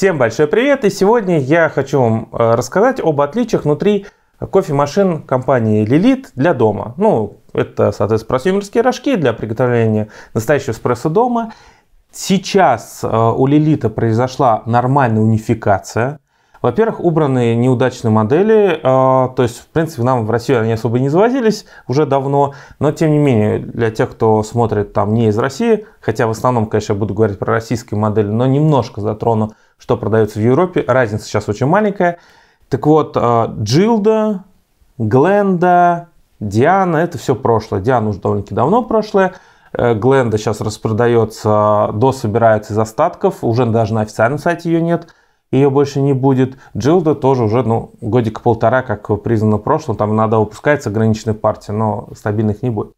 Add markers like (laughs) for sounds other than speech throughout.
Всем большой привет! И сегодня я хочу вам э, рассказать об отличиях внутри кофемашин компании Lilith для дома. Ну, это, соответственно, просюмерские рожки для приготовления настоящего эспрессо дома. Сейчас э, у Лилита произошла нормальная унификация. Во-первых, убраны неудачные модели, э, то есть, в принципе, нам в Россию они особо не завозились уже давно, но, тем не менее, для тех, кто смотрит там не из России, хотя в основном, конечно, я буду говорить про российские модели, но немножко затрону что продается в Европе. Разница сейчас очень маленькая. Так вот, э, Джилда, Гленда, Диана, это все прошлое. Диана уже довольно-таки давно прошлое. Э, Гленда сейчас распродается, дособирается из остатков, уже даже на официальном сайте ее нет, ее больше не будет. Джилда тоже уже ну, годика полтора, как признано прошлым, там надо выпускается ограниченная партия, но стабильных не будет.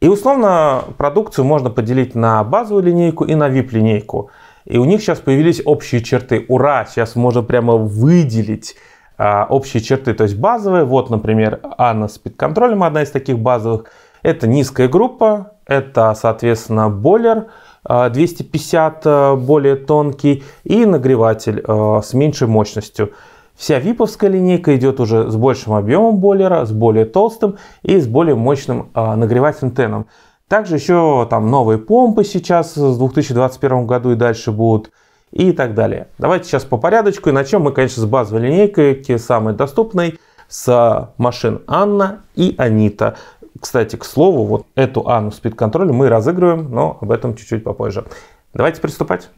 И условно продукцию можно поделить на базовую линейку и на VIP-линейку. И у них сейчас появились общие черты. Ура! Сейчас можно прямо выделить а, общие черты, то есть базовые. Вот, например, Анна с подконтролем, одна из таких базовых. Это низкая группа, это, соответственно, бойлер 250 а, а, более тонкий и нагреватель а, с меньшей мощностью. Вся виповская линейка идет уже с большим объемом бойлера, с более толстым и с более мощным нагревательным теном. Также еще там новые помпы сейчас с 2021 году и дальше будут и так далее. Давайте сейчас по порядочку и начнем мы, конечно, с базовой линейки, самой доступной, с машин Анна и Анита. Кстати, к слову, вот эту Анну спид-контроль мы разыгрываем, но об этом чуть-чуть попозже. Давайте приступать.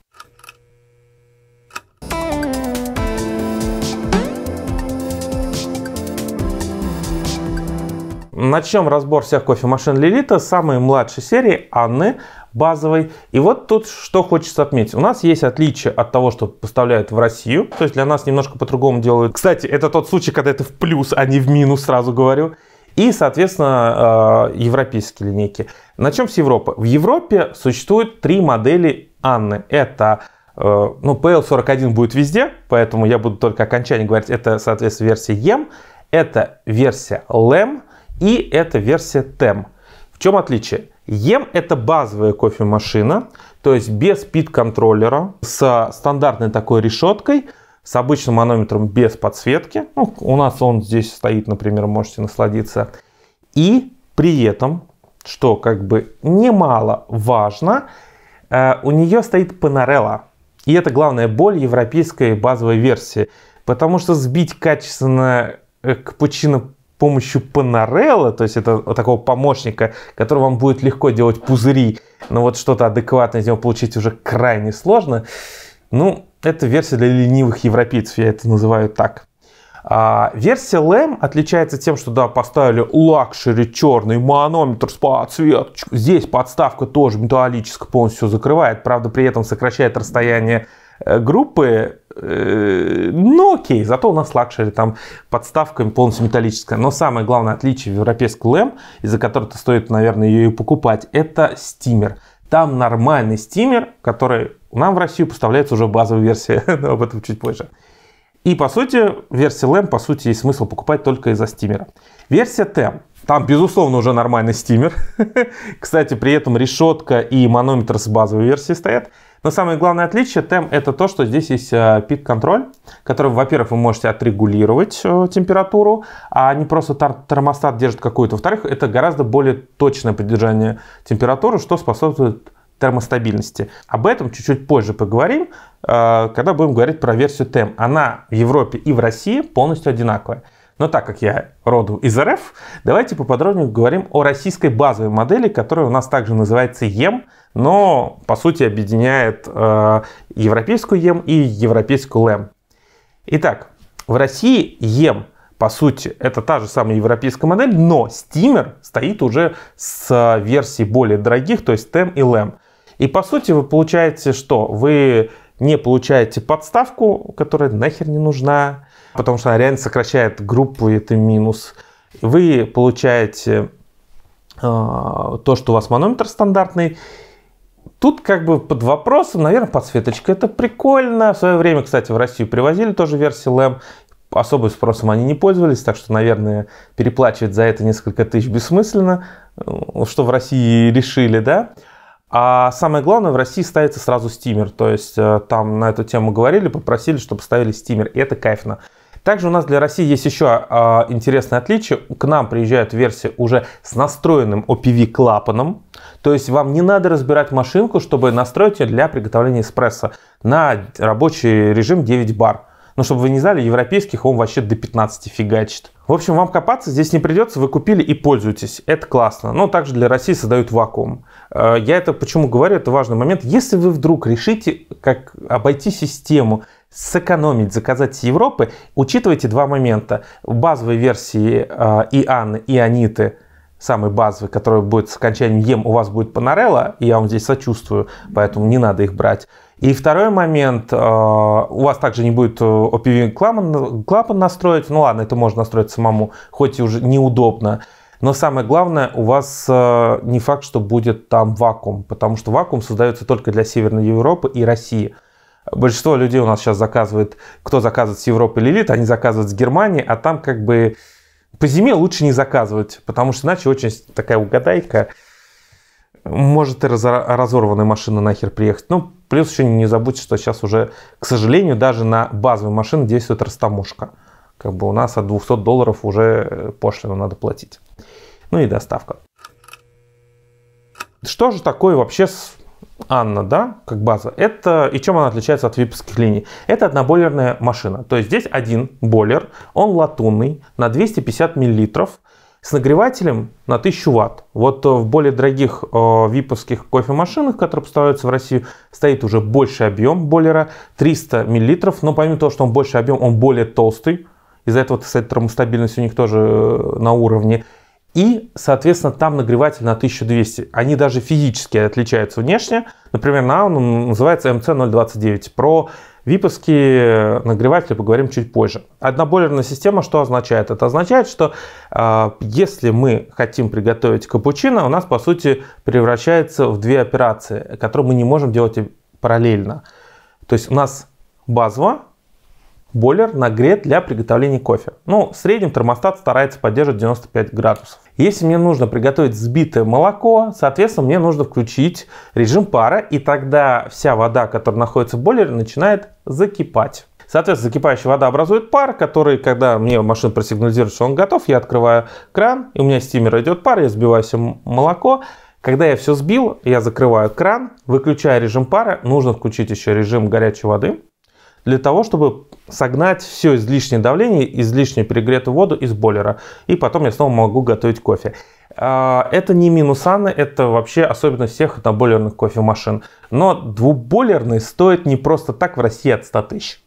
Начнем разбор всех кофемашин Лилита, самой младшей серии Анны базовой. И вот тут что хочется отметить. У нас есть отличие от того, что поставляют в Россию. То есть для нас немножко по-другому делают. Кстати, это тот случай, когда это в плюс, а не в минус, сразу говорю. И, соответственно, э, европейские линейки. Начнем с Европы. В Европе существует три модели Анны. Это э, ну, PL41 будет везде, поэтому я буду только окончание говорить. Это, соответственно, версия EM, это версия LEM, и это версия TEM. В чем отличие? EM это базовая кофемашина, то есть без пит-контроллера, с стандартной такой решеткой, с обычным манометром без подсветки. Ну, у нас он здесь стоит, например, можете насладиться. И при этом, что как бы немало важно, э, у нее стоит панорелла. И это главная боль европейской базовой версии. Потому что сбить качественно э, капучино помощью панорелла, то есть это вот такого помощника, который вам будет легко делать пузыри, но вот что-то адекватное из него получить уже крайне сложно. Ну, это версия для ленивых европейцев, я это называю так. А, версия Lem отличается тем, что да, поставили лакшери черный манометр с подсветочкой. Здесь подставка тоже металлическая, полностью закрывает, правда при этом сокращает расстояние э, группы Э, ну окей, зато у нас лакшери там подставка полностью металлическая. Но самое главное отличие в европейской LM, из-за которой стоит, наверное, ее и покупать, это стимер. Там нормальный стимер, который нам в Россию поставляется уже базовая версия, (laughs) но об этом чуть позже. И по сути, версия LAM, по сути, есть смысл покупать только из-за стимера. Версия TEM. Там, безусловно, уже нормальный стимер. (laughs) Кстати, при этом решетка и манометр с базовой версии стоят. Но самое главное отличие тем это то, что здесь есть э, пик-контроль, который, во-первых, вы можете отрегулировать э, температуру, а не просто термостат держит какую-то. Во-вторых, это гораздо более точное поддержание температуры, что способствует термостабильности. Об этом чуть-чуть позже поговорим, э, когда будем говорить про версию ТЭМ. Она в Европе и в России полностью одинаковая. Но так как я роду из РФ, давайте поподробнее говорим о российской базовой модели, которая у нас также называется ЕМ, но по сути объединяет э, европейскую ЕМ и европейскую ЛЭМ. Итак, в России ЕМ по сути, это та же самая европейская модель, но Steamer стоит уже с э, версий более дорогих, то есть TEM и LEM. И по сути вы получаете что? Вы не получаете подставку, которая нахер не нужна, потому что она реально сокращает группу, и это минус. Вы получаете э, то, что у вас манометр стандартный. Тут как бы под вопросом, наверное, подсветочка. Это прикольно. В свое время, кстати, в Россию привозили тоже версии LEM. Особым спросом они не пользовались, так что, наверное, переплачивать за это несколько тысяч бессмысленно, э, что в России решили, да. А самое главное, в России ставится сразу стимер. То есть э, там на эту тему говорили, попросили, чтобы ставили стимер. И это кайфно. Также у нас для России есть еще а, интересное отличие. К нам приезжает версия уже с настроенным OPV клапаном. То есть вам не надо разбирать машинку, чтобы настроить ее для приготовления эспрессо на рабочий режим 9 бар. Но ну, чтобы вы не знали, европейских он вообще до 15 фигачит. В общем, вам копаться здесь не придется, вы купили и пользуетесь. Это классно. Но также для России создают вакуум. Э, я это почему говорю, это важный момент. Если вы вдруг решите как обойти систему, сэкономить, заказать с Европы, учитывайте два момента. В базовой версии э, и Анны, и Аниты, самой базовой, которая будет с окончанием ем, у вас будет панорелла, и я вам здесь сочувствую, поэтому не надо их брать. И второй момент, э, у вас также не будет OPV э, клапан, клапан настроить, ну ладно, это можно настроить самому, хоть и уже неудобно. Но самое главное, у вас э, не факт, что будет там вакуум, потому что вакуум создается только для Северной Европы и России большинство людей у нас сейчас заказывает, кто заказывает с Европы или Лилит, они заказывают с Германии, а там как бы по зиме лучше не заказывать, потому что иначе очень такая угадайка. Может и разорванная машина нахер приехать. Ну, плюс еще не забудьте, что сейчас уже, к сожалению, даже на базовую машину действует растаможка. Как бы у нас от 200 долларов уже э, пошлину надо платить. Ну и доставка. Что же такое вообще Анна, да, как база, это и чем она отличается от випускных линий? Это однобойлерная машина. То есть здесь один бойлер, он латунный, на 250 миллилитров с нагревателем на 1000 ватт. Вот э, в более дорогих э, випускных кофемашинах, которые поставляются в Россию, стоит уже больший объем бойлера, 300 миллилитров. но помимо того, что он больше объем, он более толстый, из-за этого, кстати, термостабильность у них тоже э, на уровне. И, соответственно, там нагреватель на 1200. Они даже физически отличаются внешне. Например, на он называется MC029. Про випуски нагревателя поговорим чуть позже. Однобойлерная система что означает? Это означает, что э, если мы хотим приготовить капучино, у нас, по сути, превращается в две операции, которые мы не можем делать параллельно. То есть у нас базово Бойлер нагрет для приготовления кофе. Ну, в среднем термостат старается поддерживать 95 градусов. Если мне нужно приготовить сбитое молоко, соответственно, мне нужно включить режим пара, и тогда вся вода, которая находится в бойлере, начинает закипать. Соответственно, закипающая вода образует пар, который, когда мне машина просигнализирует, что он готов, я открываю кран, и у меня стимер идет пар, я сбиваю все молоко. Когда я все сбил, я закрываю кран, выключаю режим пара, нужно включить еще режим горячей воды для того, чтобы согнать все излишнее давление, излишнюю перегретую воду из бойлера. И потом я снова могу готовить кофе. А, это не минусаны, это вообще особенность всех однобойлерных кофемашин. Но двубойлерные стоят не просто так в России от 100 тысяч.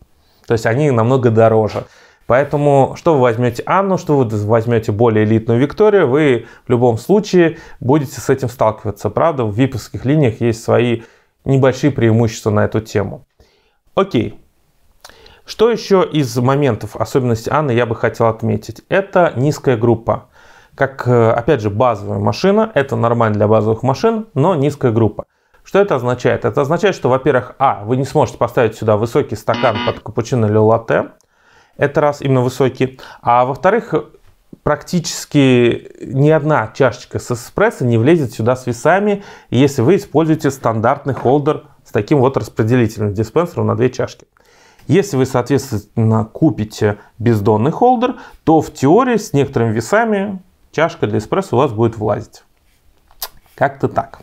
То есть они намного дороже. Поэтому, что вы возьмете Анну, что вы возьмете более элитную Викторию, вы в любом случае будете с этим сталкиваться. Правда, в виповских линиях есть свои небольшие преимущества на эту тему. Окей, что еще из моментов, особенностей Анны, я бы хотел отметить? Это низкая группа. Как, э, опять же, базовая машина, это нормально для базовых машин, но низкая группа. Что это означает? Это означает, что, во-первых, а, вы не сможете поставить сюда высокий стакан под капучино или латте. Это раз, именно высокий. А во-вторых, практически ни одна чашечка с эспрессо не влезет сюда с весами, если вы используете стандартный холдер с таким вот распределительным диспенсером на две чашки. Если вы, соответственно, купите бездонный холдер, то в теории с некоторыми весами чашка для эспрессо у вас будет влазить. Как-то так.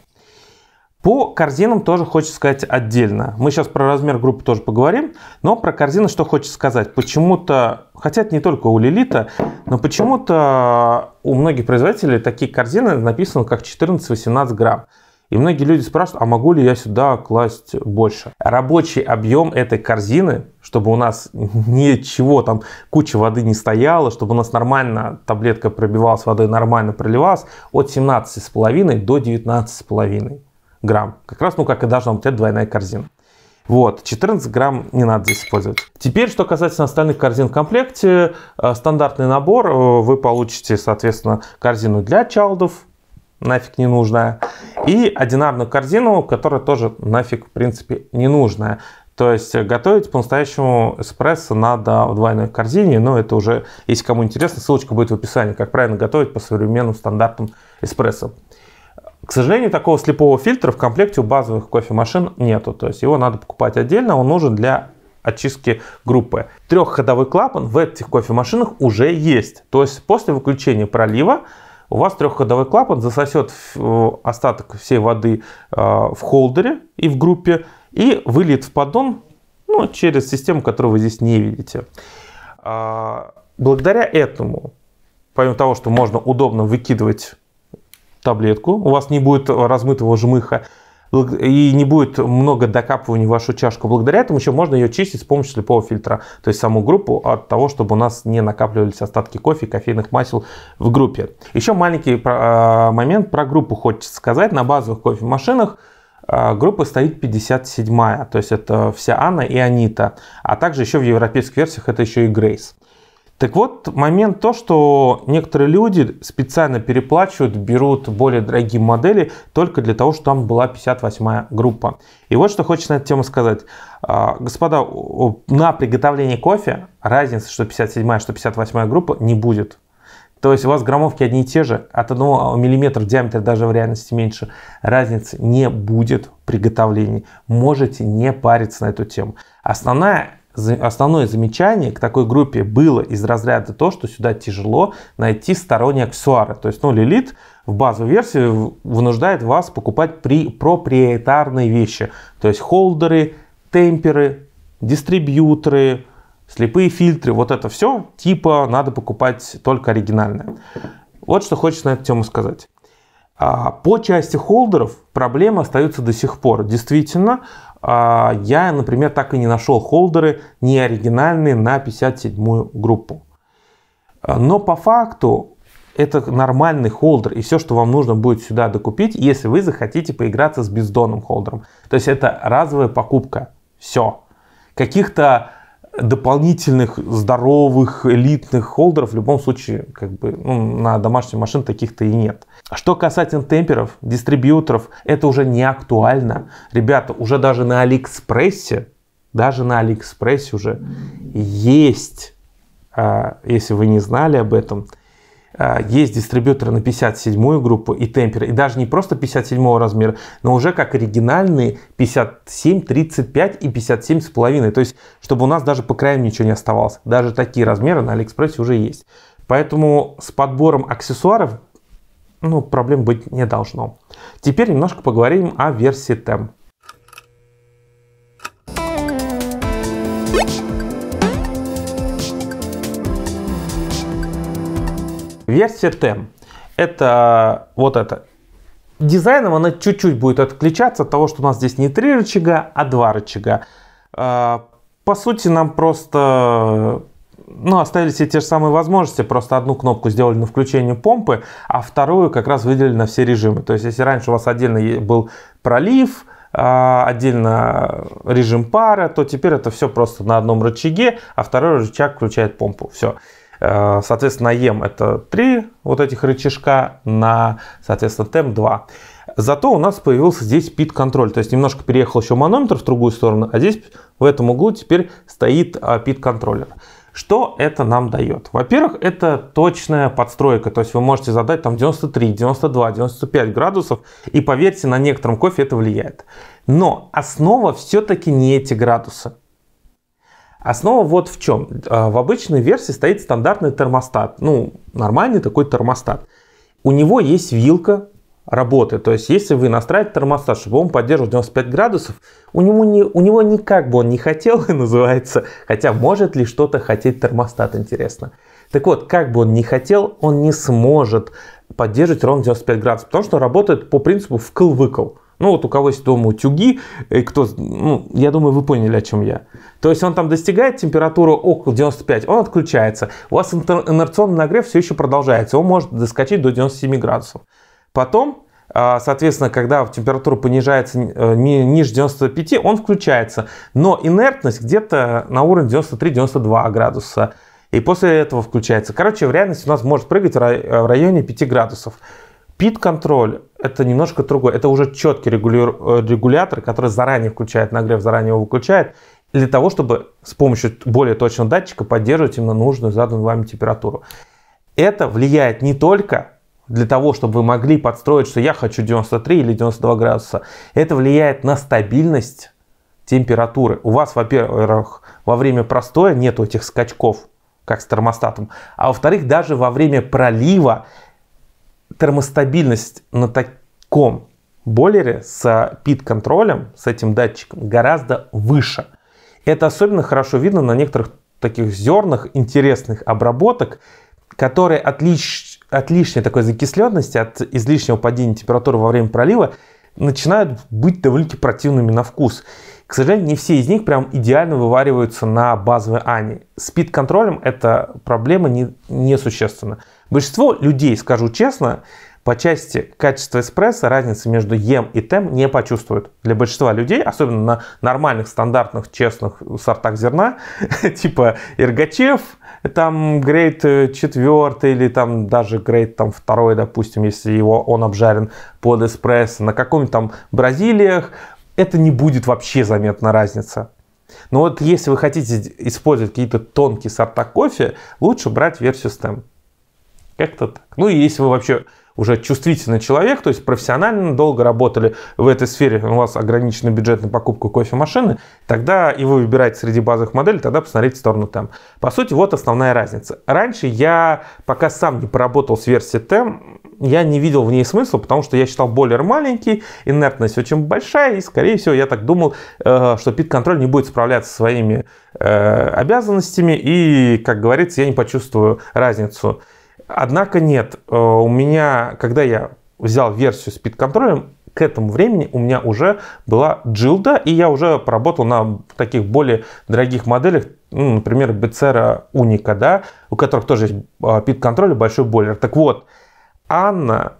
По корзинам тоже хочется сказать отдельно. Мы сейчас про размер группы тоже поговорим, но про корзины что хочется сказать. Почему-то, хотя это не только у Лилита, но почему-то у многих производителей такие корзины написаны как 14-18 грамм. И многие люди спрашивают, а могу ли я сюда класть больше? Рабочий объем этой корзины, чтобы у нас (laughs) ничего там, куча воды не стояла, чтобы у нас нормально таблетка пробивалась водой, нормально проливалась, от 17,5 до 19,5 грамм. Как раз, ну, как и должна быть, это двойная корзина. Вот, 14 грамм не надо здесь использовать. Теперь, что касается остальных корзин в комплекте, э, стандартный набор, э, вы получите, соответственно, корзину для чалдов, нафиг не нужная, и одинарную корзину, которая тоже нафиг, в принципе, не нужная. То есть готовить по-настоящему эспрессо надо в двойной корзине, но это уже, если кому интересно, ссылочка будет в описании, как правильно готовить по современным стандартам эспрессо. К сожалению, такого слепого фильтра в комплекте у базовых кофемашин нету, то есть его надо покупать отдельно, он нужен для очистки группы. Трехходовой клапан в этих кофемашинах уже есть, то есть после выключения пролива у вас трехходовой клапан засосет э, остаток всей воды э, в холдере и в группе и выльет в поддон ну, через систему, которую вы здесь не видите. А, благодаря этому, помимо того, что можно удобно выкидывать таблетку, у вас не будет размытого жмыха, и не будет много докапываний в вашу чашку. Благодаря этому еще можно ее чистить с помощью слепого фильтра, то есть саму группу от того, чтобы у нас не накапливались остатки кофе и кофейных масел в группе. Еще маленький а, момент про группу хочется сказать. На базовых кофемашинах а, группы стоит 57-я, то есть это вся Анна и Анита, а также еще в европейских версиях это еще и Грейс. Так вот, момент то, что некоторые люди специально переплачивают, берут более дорогие модели только для того, что там была 58 группа. И вот что хочется на эту тему сказать. А, господа, на приготовление кофе разница, что 57 что 58 группа не будет. То есть у вас граммовки одни и те же, от 1 мм в диаметре даже в реальности меньше. Разницы не будет при приготовлении. Можете не париться на эту тему. Основная основное замечание к такой группе было из разряда то, что сюда тяжело найти сторонние аксессуары. То есть, ну, Лилит в базовой версии вынуждает вас покупать при проприетарные вещи. То есть, холдеры, темперы, дистрибьюторы, слепые фильтры. Вот это все типа надо покупать только оригинальное. Вот что хочется на эту тему сказать. А, по части холдеров проблемы остаются до сих пор. Действительно, а я, например, так и не нашел холдеры не оригинальные на 57 группу. А, но по факту это нормальный холдер, и все, что вам нужно будет сюда докупить, если вы захотите поиграться с бездонным холдером. То есть это разовая покупка. Все. Каких-то дополнительных здоровых элитных холдеров в любом случае как бы ну, на домашней машине таких-то и нет. А что касательно темперов, дистрибьюторов, это уже не актуально. Ребята, уже даже на Алиэкспрессе, даже на Алиэкспрессе уже есть, а, если вы не знали об этом, а, есть дистрибьюторы на 57-ю группу и темперы, и даже не просто 57 размера, но уже как оригинальные 57, 35 и 57 с половиной. То есть, чтобы у нас даже по краям ничего не оставалось. Даже такие размеры на Алиэкспрессе уже есть. Поэтому с подбором аксессуаров ну, проблем быть не должно. Теперь немножко поговорим о версии TEM. Версия TEM. Это вот это. Дизайном она чуть-чуть будет отличаться от того, что у нас здесь не три рычага, а два рычага. А, по сути, нам просто ну, оставили себе те же самые возможности, просто одну кнопку сделали на включение помпы, а вторую как раз выделили на все режимы. То есть, если раньше у вас отдельно был пролив, а, отдельно режим пара, то теперь это все просто на одном рычаге, а второй рычаг включает помпу. Все. Э, соответственно, ем это три вот этих рычажка, на, соответственно, темп 2. Зато у нас появился здесь пит-контроль, то есть немножко переехал еще манометр в другую сторону, а здесь в этом углу теперь стоит а, пит-контроллер. Что это нам дает? Во-первых, это точная подстройка, то есть вы можете задать там 93, 92, 95 градусов, и поверьте, на некотором кофе это влияет. Но основа все-таки не эти градусы. Основа вот в чем. А, в обычной версии стоит стандартный термостат, ну, нормальный такой термостат. У него есть вилка, работы. То есть, если вы настраиваете термостат, чтобы он поддерживал 95 градусов, у него, не, у него никак бы он не хотел, (laughs) называется, хотя может ли что-то хотеть термостат, интересно. Так вот, как бы он не хотел, он не сможет поддерживать ровно 95 градусов, потому что работает по принципу вкл-выкл. Ну вот у кого есть дома утюги, и э, кто, ну, я думаю, вы поняли, о чем я. То есть он там достигает температуру около 95, он отключается. У вас инерционный нагрев все еще продолжается, он может доскочить до 97 градусов. Потом, а, соответственно, когда температура понижается э, ниже 95, он включается. Но инертность где-то на уровне 93-92 градуса. И после этого включается. Короче, в реальности у нас может прыгать в э, районе 5 градусов. Пит-контроль – это немножко другое. Это уже четкий э, регулятор, который заранее включает нагрев, заранее его выключает, для того, чтобы с помощью более точного датчика поддерживать именно нужную заданную вами температуру. Это влияет не только для того, чтобы вы могли подстроить, что я хочу 93 или 92 градуса, это влияет на стабильность температуры. У вас, во-первых, во время простоя нет этих скачков, как с термостатом, а во-вторых, даже во время пролива термостабильность на таком бойлере с пит-контролем, с этим датчиком, гораздо выше. Это особенно хорошо видно на некоторых таких зернах интересных обработок, которые отлично от лишней такой закисленности, от излишнего падения температуры во время пролива начинают быть довольно-таки противными на вкус. К сожалению, не все из них прям идеально вывариваются на базовой ани. С пит-контролем эта проблема не, несущественна. Большинство людей, скажу честно, по части качества эспрессо разницы между ем и тем не почувствуют. Для большинства людей, особенно на нормальных, стандартных, честных сортах зерна, (laughs) типа Иргачев, там грейд э, четвертый или там даже грейд там второй допустим, если его он обжарен под эспрессо, на каком-нибудь там Бразилиях, это не будет вообще заметна разница. Но вот если вы хотите использовать какие-то тонкие сорта кофе, лучше брать версию STEM. Как-то так. Ну и если вы вообще уже чувствительный человек, то есть профессионально долго работали в этой сфере, у вас ограниченный бюджет на покупку кофемашины, тогда и вы выбираете среди базовых моделей, тогда посмотрите сторону там. По сути, вот основная разница. Раньше я, пока сам не поработал с версией TEM, я не видел в ней смысла, потому что я считал бойлер маленький, инертность очень большая, и, скорее всего, я так думал, э, что пит-контроль не будет справляться со своими э, обязанностями, и, как говорится, я не почувствую разницу Однако нет, э, у меня, когда я взял версию спид-контролем, к этому времени у меня уже была джилда, и я уже поработал на таких более дорогих моделях, ну, например, BCR Unica, да, у которых тоже есть а, пит-контроль и большой бойлер. Так вот, Анна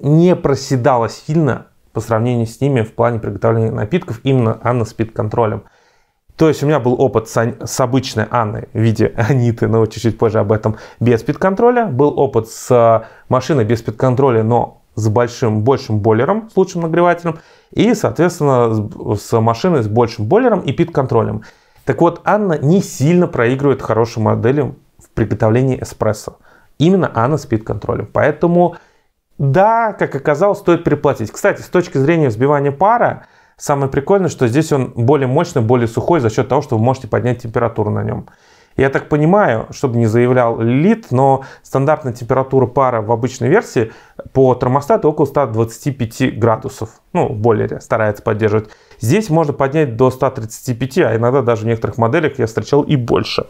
не проседала сильно по сравнению с ними в плане приготовления напитков, именно Анна с пит-контролем. То есть у меня был опыт с, с обычной Анной в виде (laughs) Аниты, но чуть-чуть позже об этом, без спидконтроля. Был опыт с а, машиной без спидконтроля, но с большим, большим бойлером, с лучшим нагревателем. И, соответственно, с машиной с большим бойлером и пит-контролем. Так вот, Анна не сильно проигрывает хорошим моделям в приготовлении эспрессо. Именно Анна с пит-контролем. Поэтому, да, как оказалось, стоит переплатить. Кстати, с точки зрения взбивания пара, Самое прикольное, что здесь он более мощный, более сухой за счет того, что вы можете поднять температуру на нем. Я так понимаю, чтобы не заявлял лит, но стандартная температура пара в обычной версии по термостату около 125 градусов. Ну, более старается поддерживать. Здесь можно поднять до 135, а иногда даже в некоторых моделях я встречал и больше.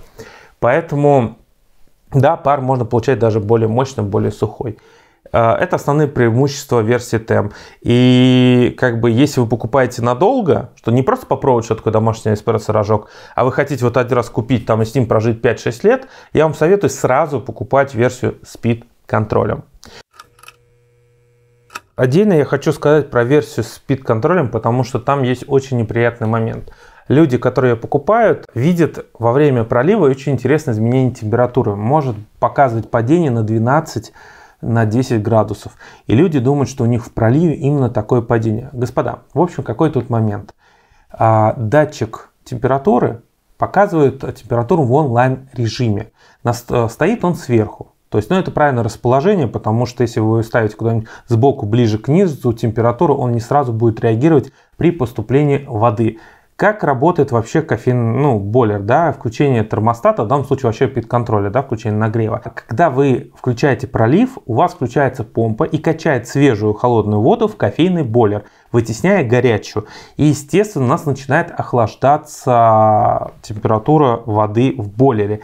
Поэтому, да, пар можно получать даже более мощным, более сухой. Э, это основные преимущества версии TEM. И как бы если вы покупаете надолго, что не просто попробовать, что такое домашний эспрессо-рожок, а вы хотите вот один раз купить там и с ним прожить 5-6 лет, я вам советую сразу покупать версию Speed контролем. Отдельно я хочу сказать про версию speed контролем, потому что там есть очень неприятный момент. Люди, которые ее покупают, видят во время пролива очень интересные изменения температуры. Может показывать падение на 12 на 10 градусов. И люди думают, что у них в проливе именно такое падение. Господа, в общем, какой тут момент? А, датчик температуры показывает э, температуру в онлайн режиме. Э, стоит он сверху. То есть, ну, это правильное расположение, потому что если вы ставите куда-нибудь сбоку, ближе к низу, температуру он не сразу будет реагировать при поступлении воды. Как работает вообще кофеин, ну, бойлер, да, включение термостата, в данном случае вообще пит-контроля, да, включение нагрева. Когда вы включаете пролив, у вас включается помпа и качает свежую холодную воду в кофейный бойлер, вытесняя горячую. И, естественно, у нас начинает охлаждаться температура воды в бойлере.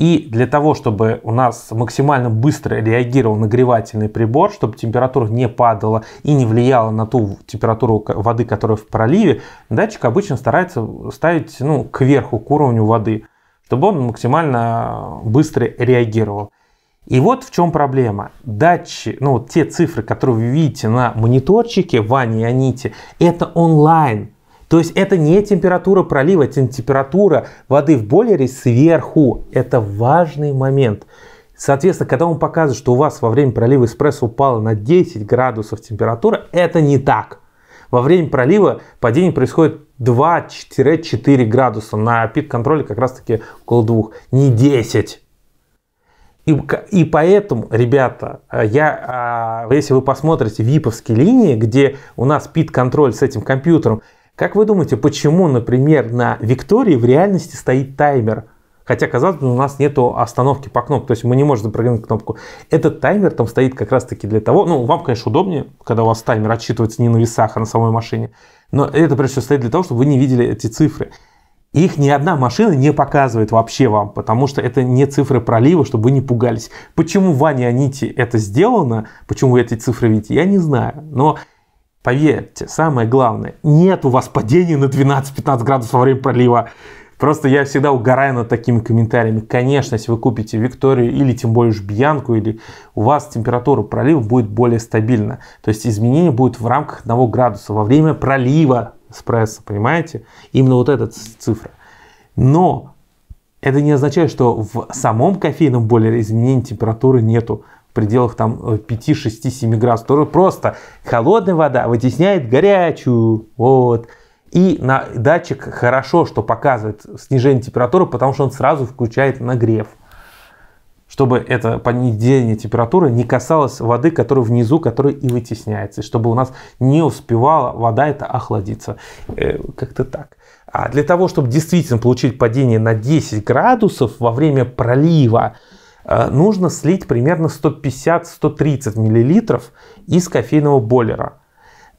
И для того, чтобы у нас максимально быстро реагировал нагревательный прибор, чтобы температура не падала и не влияла на ту температуру воды, которая в проливе, датчик обычно старается ставить ну, кверху, к уровню воды, чтобы он максимально быстро реагировал. И вот в чем проблема. Датчи, ну вот те цифры, которые вы видите на мониторчике в и Аните, это онлайн то есть это не температура пролива, это температура воды в бойлере сверху. Это важный момент. Соответственно, когда он показывает, что у вас во время пролива эспрессо упало на 10 градусов температура, это не так. Во время пролива падение происходит 2-4 градуса. На пик-контроле как раз-таки около 2, не 10. И, и поэтому, ребята, э, я, а, если вы посмотрите виповские линии, где у нас пит-контроль с этим компьютером, как вы думаете, почему, например, на Виктории в реальности стоит таймер? Хотя, казалось бы, у нас нет остановки по кнопке, то есть мы не можем запрограммировать кнопку. Этот таймер там стоит как раз-таки для того, ну, вам, конечно, удобнее, когда у вас таймер отсчитывается не на весах, а на самой машине, но это, прежде всего, стоит для того, чтобы вы не видели эти цифры. Их ни одна машина не показывает вообще вам, потому что это не цифры пролива, чтобы вы не пугались. Почему в Ани Аните это сделано, почему вы эти цифры видите, я не знаю. Но Поверьте, самое главное, нет у вас падения на 12-15 градусов во время пролива. Просто я всегда угораю над такими комментариями. Конечно, если вы купите Викторию или тем более уж Бьянку, или у вас температура пролива будет более стабильна. То есть изменение будет в рамках 1 градуса во время пролива эспрессо, понимаете? Именно вот эта цифра. Но это не означает, что в самом кофейном бойлере изменений температуры нету пределах там 5, 6, 7 градусов. Просто холодная вода вытесняет горячую. Вот. И на датчик хорошо, что показывает снижение температуры, потому что он сразу включает нагрев. Чтобы это понижение температуры не касалось воды, которая внизу, которая и вытесняется. И чтобы у нас не успевала вода это охладиться. Э, как-то так. А для того, чтобы действительно получить падение на 10 градусов во время пролива, Э, нужно слить примерно 150-130 мл из кофейного бойлера.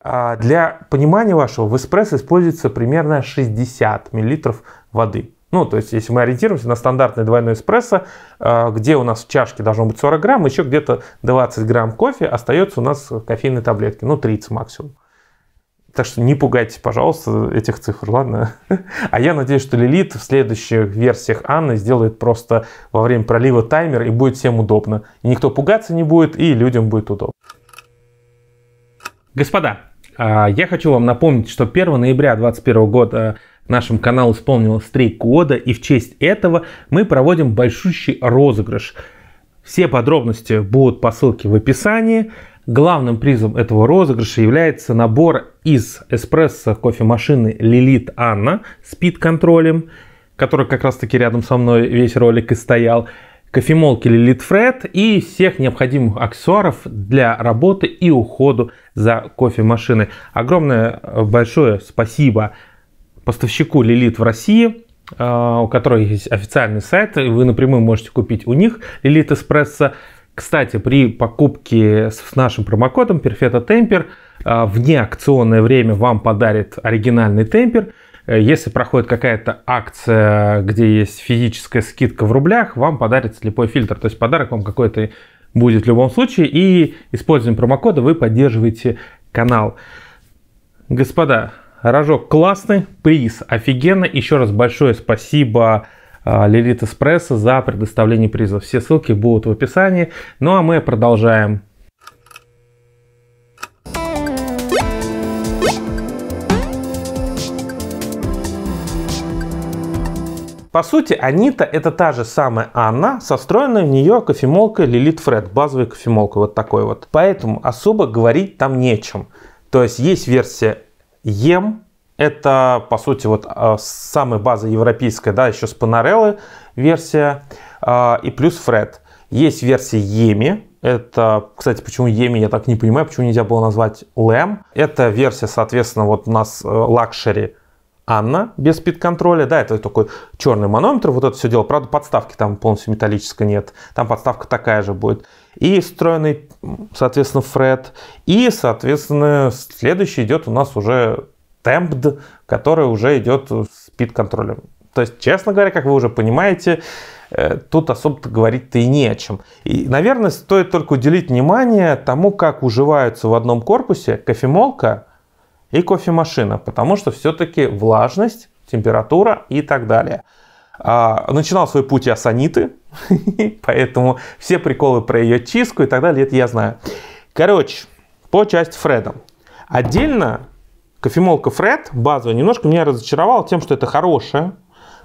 Э, для понимания вашего, в эспрессо используется примерно 60 мл воды. Ну, то есть, если мы ориентируемся на стандартный двойной эспрессо, э, где у нас в чашке должно быть 40 грамм, еще где-то 20 грамм кофе остается у нас кофейной таблетки, ну, 30 максимум. Так что не пугайте, пожалуйста, этих цифр, ладно? (laughs) А я надеюсь, что Лилит в следующих версиях Анны сделает просто во время пролива таймер и будет всем удобно. И никто пугаться не будет, и людям будет удобно. Господа, а, я хочу вам напомнить, что 1 ноября 2021 года нашему каналу исполнилось 3 года, и в честь этого мы проводим большущий розыгрыш. Все подробности будут по ссылке в описании. Главным призом этого розыгрыша является набор из эспрессо кофемашины Лилит Анна с пит-контролем, который как раз таки рядом со мной весь ролик и стоял, кофемолки Лилит Фред и всех необходимых аксессуаров для работы и уходу за кофемашиной. Огромное э, большое спасибо поставщику Лилит в России, э, у которой есть официальный сайт, и вы напрямую можете купить у них Лилит Эспрессо. Кстати, при покупке с нашим промокодом Perfetta Temper а, в неакционное время вам подарит оригинальный темпер. Э, если проходит какая-то акция, где есть физическая скидка в рублях, вам подарит слепой фильтр. То есть подарок вам какой-то будет в любом случае. И используем промокода вы поддерживаете канал. Господа, рожок классный, приз офигенно. Еще раз большое спасибо а, Лилит Эспрессо за предоставление приза. Все ссылки будут в описании. Ну а мы продолжаем. По сути, Анита это та же самая Анна, состроенная в нее кофемолкой Лилит Фред, базовой кофемолкой вот такой вот. Поэтому особо говорить там нечем. То есть есть версия ем, это, по сути, вот а, самая база европейская, да, еще с Panarello версия а, и плюс фред. Есть версия еми. это, кстати, почему еми я так не понимаю, почему нельзя было назвать LAM. Это версия, соответственно, вот у нас э, лакшери Анна без спид-контроля. Да, это такой черный манометр, вот это все дело. Правда, подставки там полностью металлической нет. Там подставка такая же будет. И встроенный, соответственно, фред. И, соответственно, следующий идет у нас уже темпд, который уже идет с пит-контролем. То есть, честно говоря, как вы уже понимаете, э, тут особо говорить-то и не о чем. И, наверное, стоит только уделить внимание тому, как уживаются в одном корпусе кофемолка и кофемашина, потому что все-таки влажность, температура и так далее. А, начинал свой путь я саниты, (laughs) поэтому все приколы про ее чистку и так далее, это я знаю. Короче, по части Фреда. Отдельно кофемолка Фред, базовая, немножко меня разочаровала тем, что это хорошая,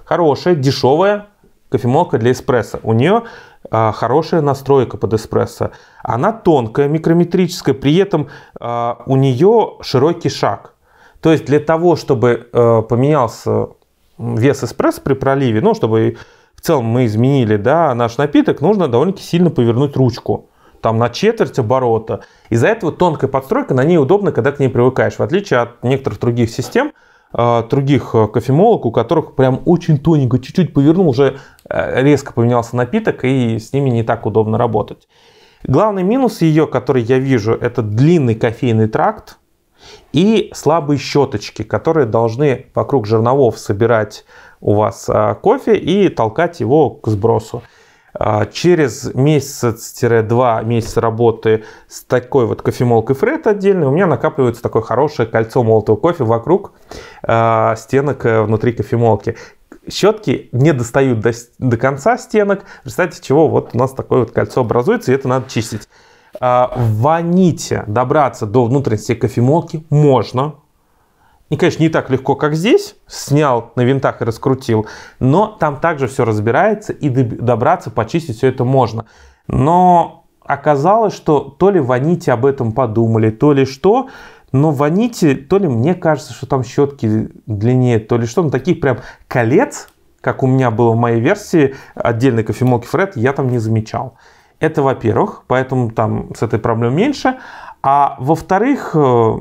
хорошая, дешевая кофемолка для эспрессо. У нее э, хорошая настройка под эспрессо. Она тонкая, микрометрическая, при этом э, у нее широкий шаг. То есть для того, чтобы э, поменялся вес эспрессо при проливе, ну, чтобы в целом мы изменили да, наш напиток, нужно довольно-таки сильно повернуть ручку там на четверть оборота. Из-за этого тонкая подстройка, на ней удобно, когда к ней привыкаешь. В отличие от некоторых других систем, э, других э, кофемолок, у которых прям очень тоненько, чуть-чуть повернул, уже э, резко поменялся напиток, и с ними не так удобно работать. Главный минус ее, который я вижу, это длинный кофейный тракт и слабые щеточки, которые должны вокруг жерновов собирать у вас кофе и толкать его к сбросу. А через месяц-два месяца работы с такой вот кофемолкой Фред отдельной у меня накапливается такое хорошее кольцо молотого кофе вокруг а, стенок э, внутри кофемолки щетки не достают до, до конца стенок, в результате чего вот у нас такое вот кольцо образуется, и это надо чистить. А, в ваните добраться до внутренности кофемолки можно, и, ну, конечно, не так легко, как здесь. Снял на винтах и раскрутил. Но там также все разбирается и добраться, почистить все это можно. Но оказалось, что то ли Ванити об этом подумали, то ли что. Но Ванити, то ли мне кажется, что там щетки длиннее, то ли что. но таких прям колец, как у меня было в моей версии, отдельной кофемолки Фред, я там не замечал. Это во-первых, поэтому там с этой проблемой меньше. А во-вторых, э,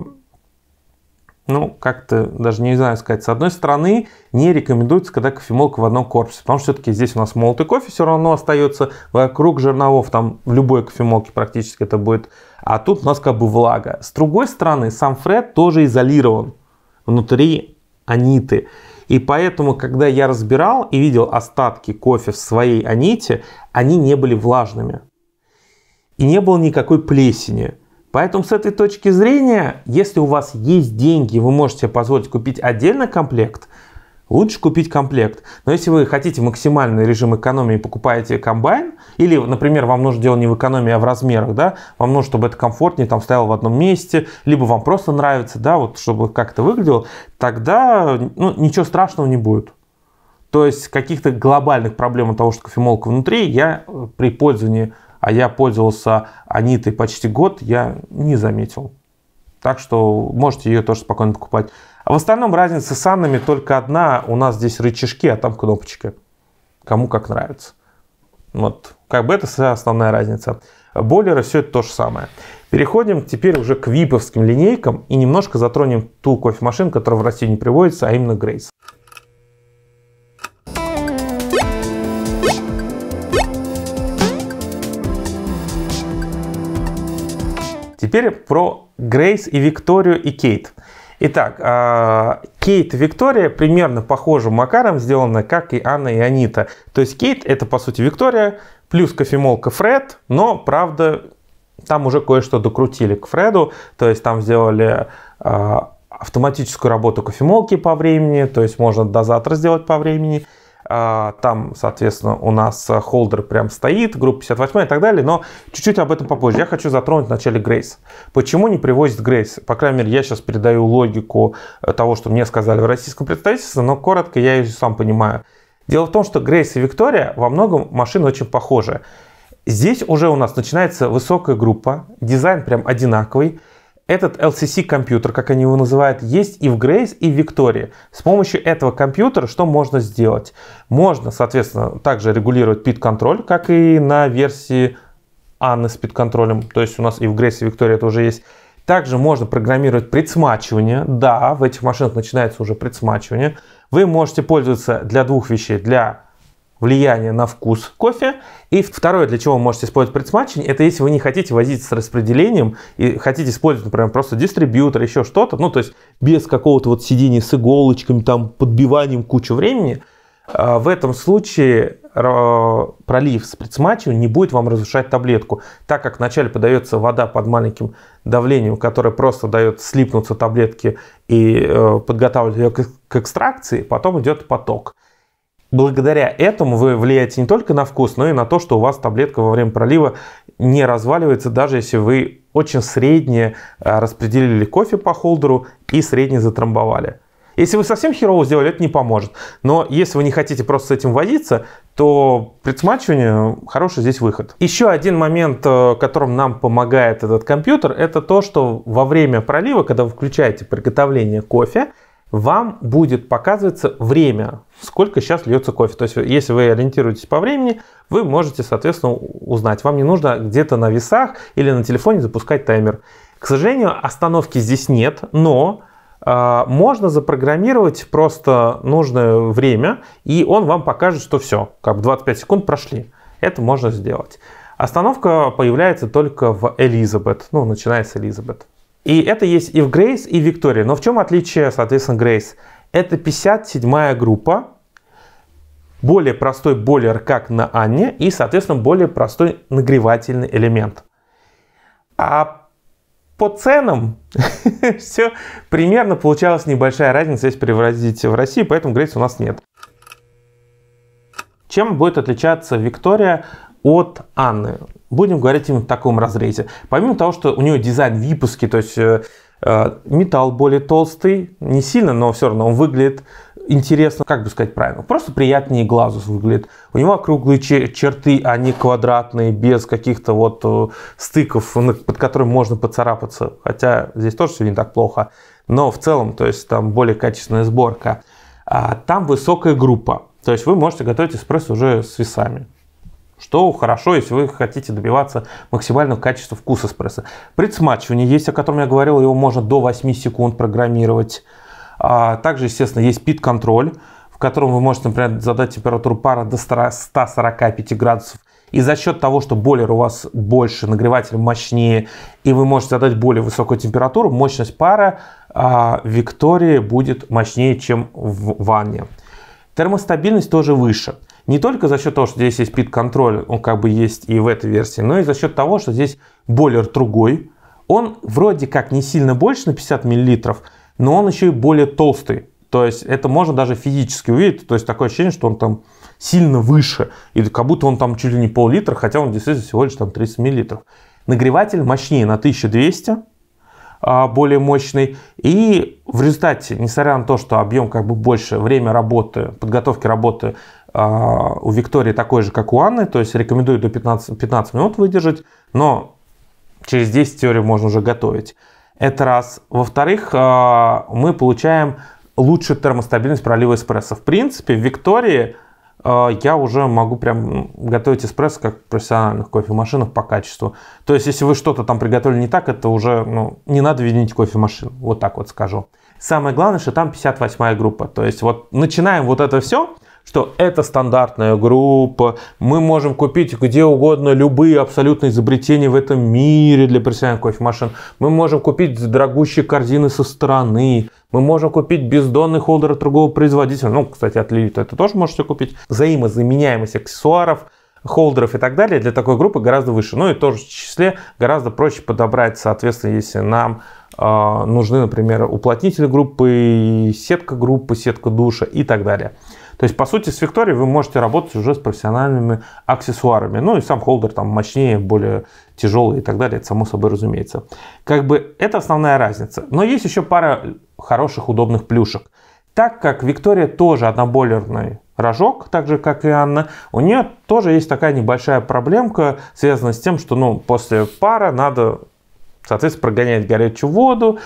ну, как-то даже не знаю сказать. С одной стороны, не рекомендуется, когда кофемолка в одном корпусе, потому что все-таки здесь у нас молотый кофе все равно остается вокруг жерновов, там в любой кофемолке практически это будет, а тут у нас как бы влага. С другой стороны, сам фред тоже изолирован внутри аниты. И поэтому, когда я разбирал и видел остатки кофе в своей аните, они не были влажными. И не было никакой плесени. Поэтому с этой точки зрения, если у вас есть деньги, вы можете позволить купить отдельно комплект, лучше купить комплект. Но если вы хотите максимальный режим экономии, покупаете комбайн, или, например, вам нужно дело не в экономии, а в размерах, да, вам нужно, чтобы это комфортнее, там стояло в одном месте, либо вам просто нравится, да, вот чтобы как то выглядело, тогда ну, ничего страшного не будет. То есть каких-то глобальных проблем от того, что кофемолка внутри, я э, при пользовании а я пользовался Анитой почти год, я не заметил. Так что можете ее тоже спокойно покупать. А в остальном разница с Аннами только одна. У нас здесь рычажки, а там кнопочки. Кому как нравится. Вот, как бы это вся основная разница. Бойлеры все это то же самое. Переходим теперь уже к виповским линейкам и немножко затронем ту кофемашину, которая в России не приводится, а именно Грейс. Теперь про Грейс и Викторию и Кейт. Итак, а, Кейт и Виктория примерно похожи макаром сделаны, как и Анна и Анита. То есть Кейт это по сути Виктория, плюс кофемолка Фред, но правда там уже кое-что докрутили к Фреду, то есть там сделали а, автоматическую работу кофемолки по времени, то есть можно до завтра сделать по времени. А, там, соответственно, у нас э, холдер прям стоит, группа 58 и так далее, но чуть-чуть об этом попозже. Я хочу затронуть вначале Грейс. Почему не привозит Грейс? По крайней мере, я сейчас передаю логику э, того, что мне сказали в российском представительстве, но коротко я ее сам понимаю. Дело в том, что Грейс и Виктория во многом машины очень похожи. Здесь уже у нас начинается высокая группа, дизайн прям одинаковый, этот LCC компьютер, как они его называют, есть и в Grace, и в Victoria. С помощью этого компьютера что можно сделать? Можно, соответственно, также регулировать пит-контроль, как и на версии Анны с пит-контролем. То есть у нас и в Grace, и Victoria это уже есть. Также можно программировать предсмачивание. Да, в этих машинах начинается уже предсмачивание. Вы можете пользоваться для двух вещей. Для влияние на вкус кофе. И второе, для чего вы можете использовать предсматчинг, это если вы не хотите возиться с распределением и хотите использовать, например, просто дистрибьютор, еще что-то, ну, то есть без какого-то вот сидения с иголочками, там, подбиванием кучу времени, а, в этом случае пролив с предсматчем не будет вам разрушать таблетку, так как вначале подается вода под маленьким давлением, которое просто дает слипнуться таблетке и э, подготавливать ее к экстракции, потом идет поток благодаря этому вы влияете не только на вкус, но и на то, что у вас таблетка во время пролива не разваливается, даже если вы очень средне а, распределили кофе по холдеру и средне затрамбовали. Если вы совсем херово сделали, это не поможет. Но если вы не хотите просто с этим возиться, то предсмачивание хороший здесь выход. Еще один момент, э, которым нам помогает этот компьютер, это то, что во время пролива, когда вы включаете приготовление кофе, вам будет показываться время, сколько сейчас льется кофе. То есть, если вы ориентируетесь по времени, вы можете, соответственно, узнать. Вам не нужно где-то на весах или на телефоне запускать таймер. К сожалению, остановки здесь нет, но а, можно запрограммировать просто нужное время, и он вам покажет, что все, как 25 секунд прошли. Это можно сделать. Остановка появляется только в Элизабет, ну, начиная с Элизабет. И это есть и в Грейс, и в Виктории. Но в чем отличие, соответственно, Грейс? Это 57-я группа, более простой бойлер, как на Анне, и, соответственно, более простой нагревательный элемент. А по ценам (laughs) все примерно получалась небольшая разница, если превратить в Россию, поэтому грейс у нас нет. Чем будет отличаться Виктория от Анны? Будем говорить именно в таком разрезе. Помимо того, что у нее дизайн выпуски, то есть э, Э, металл более толстый, не сильно, но все равно он выглядит интересно, как бы сказать правильно, просто приятнее глазу выглядит. У него округлые черты, они квадратные, без каких-то вот э, стыков, под которыми можно поцарапаться. Хотя здесь тоже все не так плохо. Но в целом, то есть там более качественная сборка. А там высокая группа. То есть вы можете готовить эспрессо уже с весами. Что хорошо, если вы хотите добиваться максимального качества вкуса эспрессо. Предсмачивание есть, о котором я говорил, его можно до 8 секунд программировать. А также, естественно, есть пит-контроль, в котором вы можете, например, задать температуру пара до 145 градусов. И за счет того, что бойлер у вас больше, нагреватель мощнее, и вы можете задать более высокую температуру, мощность пара а, Виктории будет мощнее, чем в ванне. Термостабильность тоже выше. Не только за счет того, что здесь есть пит-контроль, он как бы есть и в этой версии, но и за счет того, что здесь бойлер другой. Он вроде как не сильно больше на 50 мл, но он еще и более толстый. То есть это можно даже физически увидеть. То есть такое ощущение, что он там сильно выше. И как будто он там чуть ли не пол-литра, хотя он действительно всего лишь там 30 мл. Нагреватель мощнее на 1200 а, более мощный. И в результате, несмотря на то, что объем как бы больше, время работы, подготовки работы а, у Виктории такой же, как у Анны, то есть рекомендую до 15, 15 минут выдержать, но через 10 теорий можно уже готовить. Это раз. Во-вторых, а, мы получаем лучшую термостабильность пролива эспрессо. В принципе, в Виктории а, я уже могу прям готовить эспрессо как в профессиональных кофемашинах по качеству. То есть, если вы что-то там приготовили не так, это уже ну, не надо винить кофемашину. Вот так вот скажу. Самое главное, что там 58-я группа. То есть, вот начинаем вот это все что это стандартная группа, мы можем купить где угодно любые абсолютно изобретения в этом мире для профессиональных кофемашин, мы можем купить дорогущие корзины со стороны, мы можем купить бездонный холдер от другого производителя, ну, кстати, от Лилита это тоже можете купить, взаимозаменяемость аксессуаров, холдеров и так далее для такой группы гораздо выше. Ну и тоже в числе гораздо проще подобрать, соответственно, если нам э, нужны, например, уплотнители группы, сетка группы, сетка душа и так далее. То есть, по сути, с Викторией вы можете работать уже с профессиональными аксессуарами. Ну и сам холдер там мощнее, более тяжелый и так далее, это само собой разумеется. Как бы это основная разница. Но есть еще пара хороших, удобных плюшек. Так как Виктория тоже одноболерный рожок, так же как и Анна, у нее тоже есть такая небольшая проблемка, связанная с тем, что ну, после пара надо соответственно, прогонять горячую воду,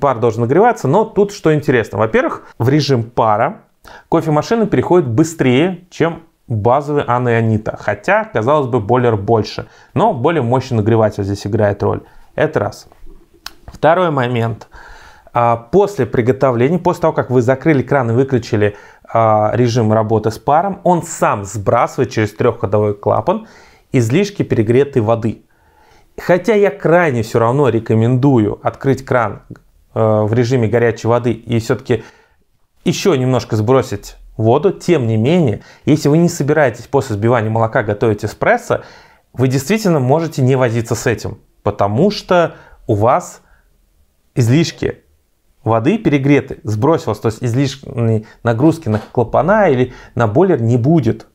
пар должен нагреваться, но тут что интересно. Во-первых, в режим пара Кофемашины переходят быстрее, чем базовый Анеонита, хотя, казалось бы, бойлер больше, но более мощный нагреватель здесь играет роль. Это раз. Второй момент. А, после приготовления, после того, как вы закрыли кран и выключили а, режим работы с паром, он сам сбрасывает через трехходовой клапан излишки перегретой воды. Хотя я крайне все равно рекомендую открыть кран э, в режиме горячей воды и все-таки еще немножко сбросить воду. Тем не менее, если вы не собираетесь после сбивания молока готовить эспрессо, вы действительно можете не возиться с этим, потому что у вас излишки воды перегреты, сбросилось, то есть излишней нагрузки на клапана или на бойлер не будет.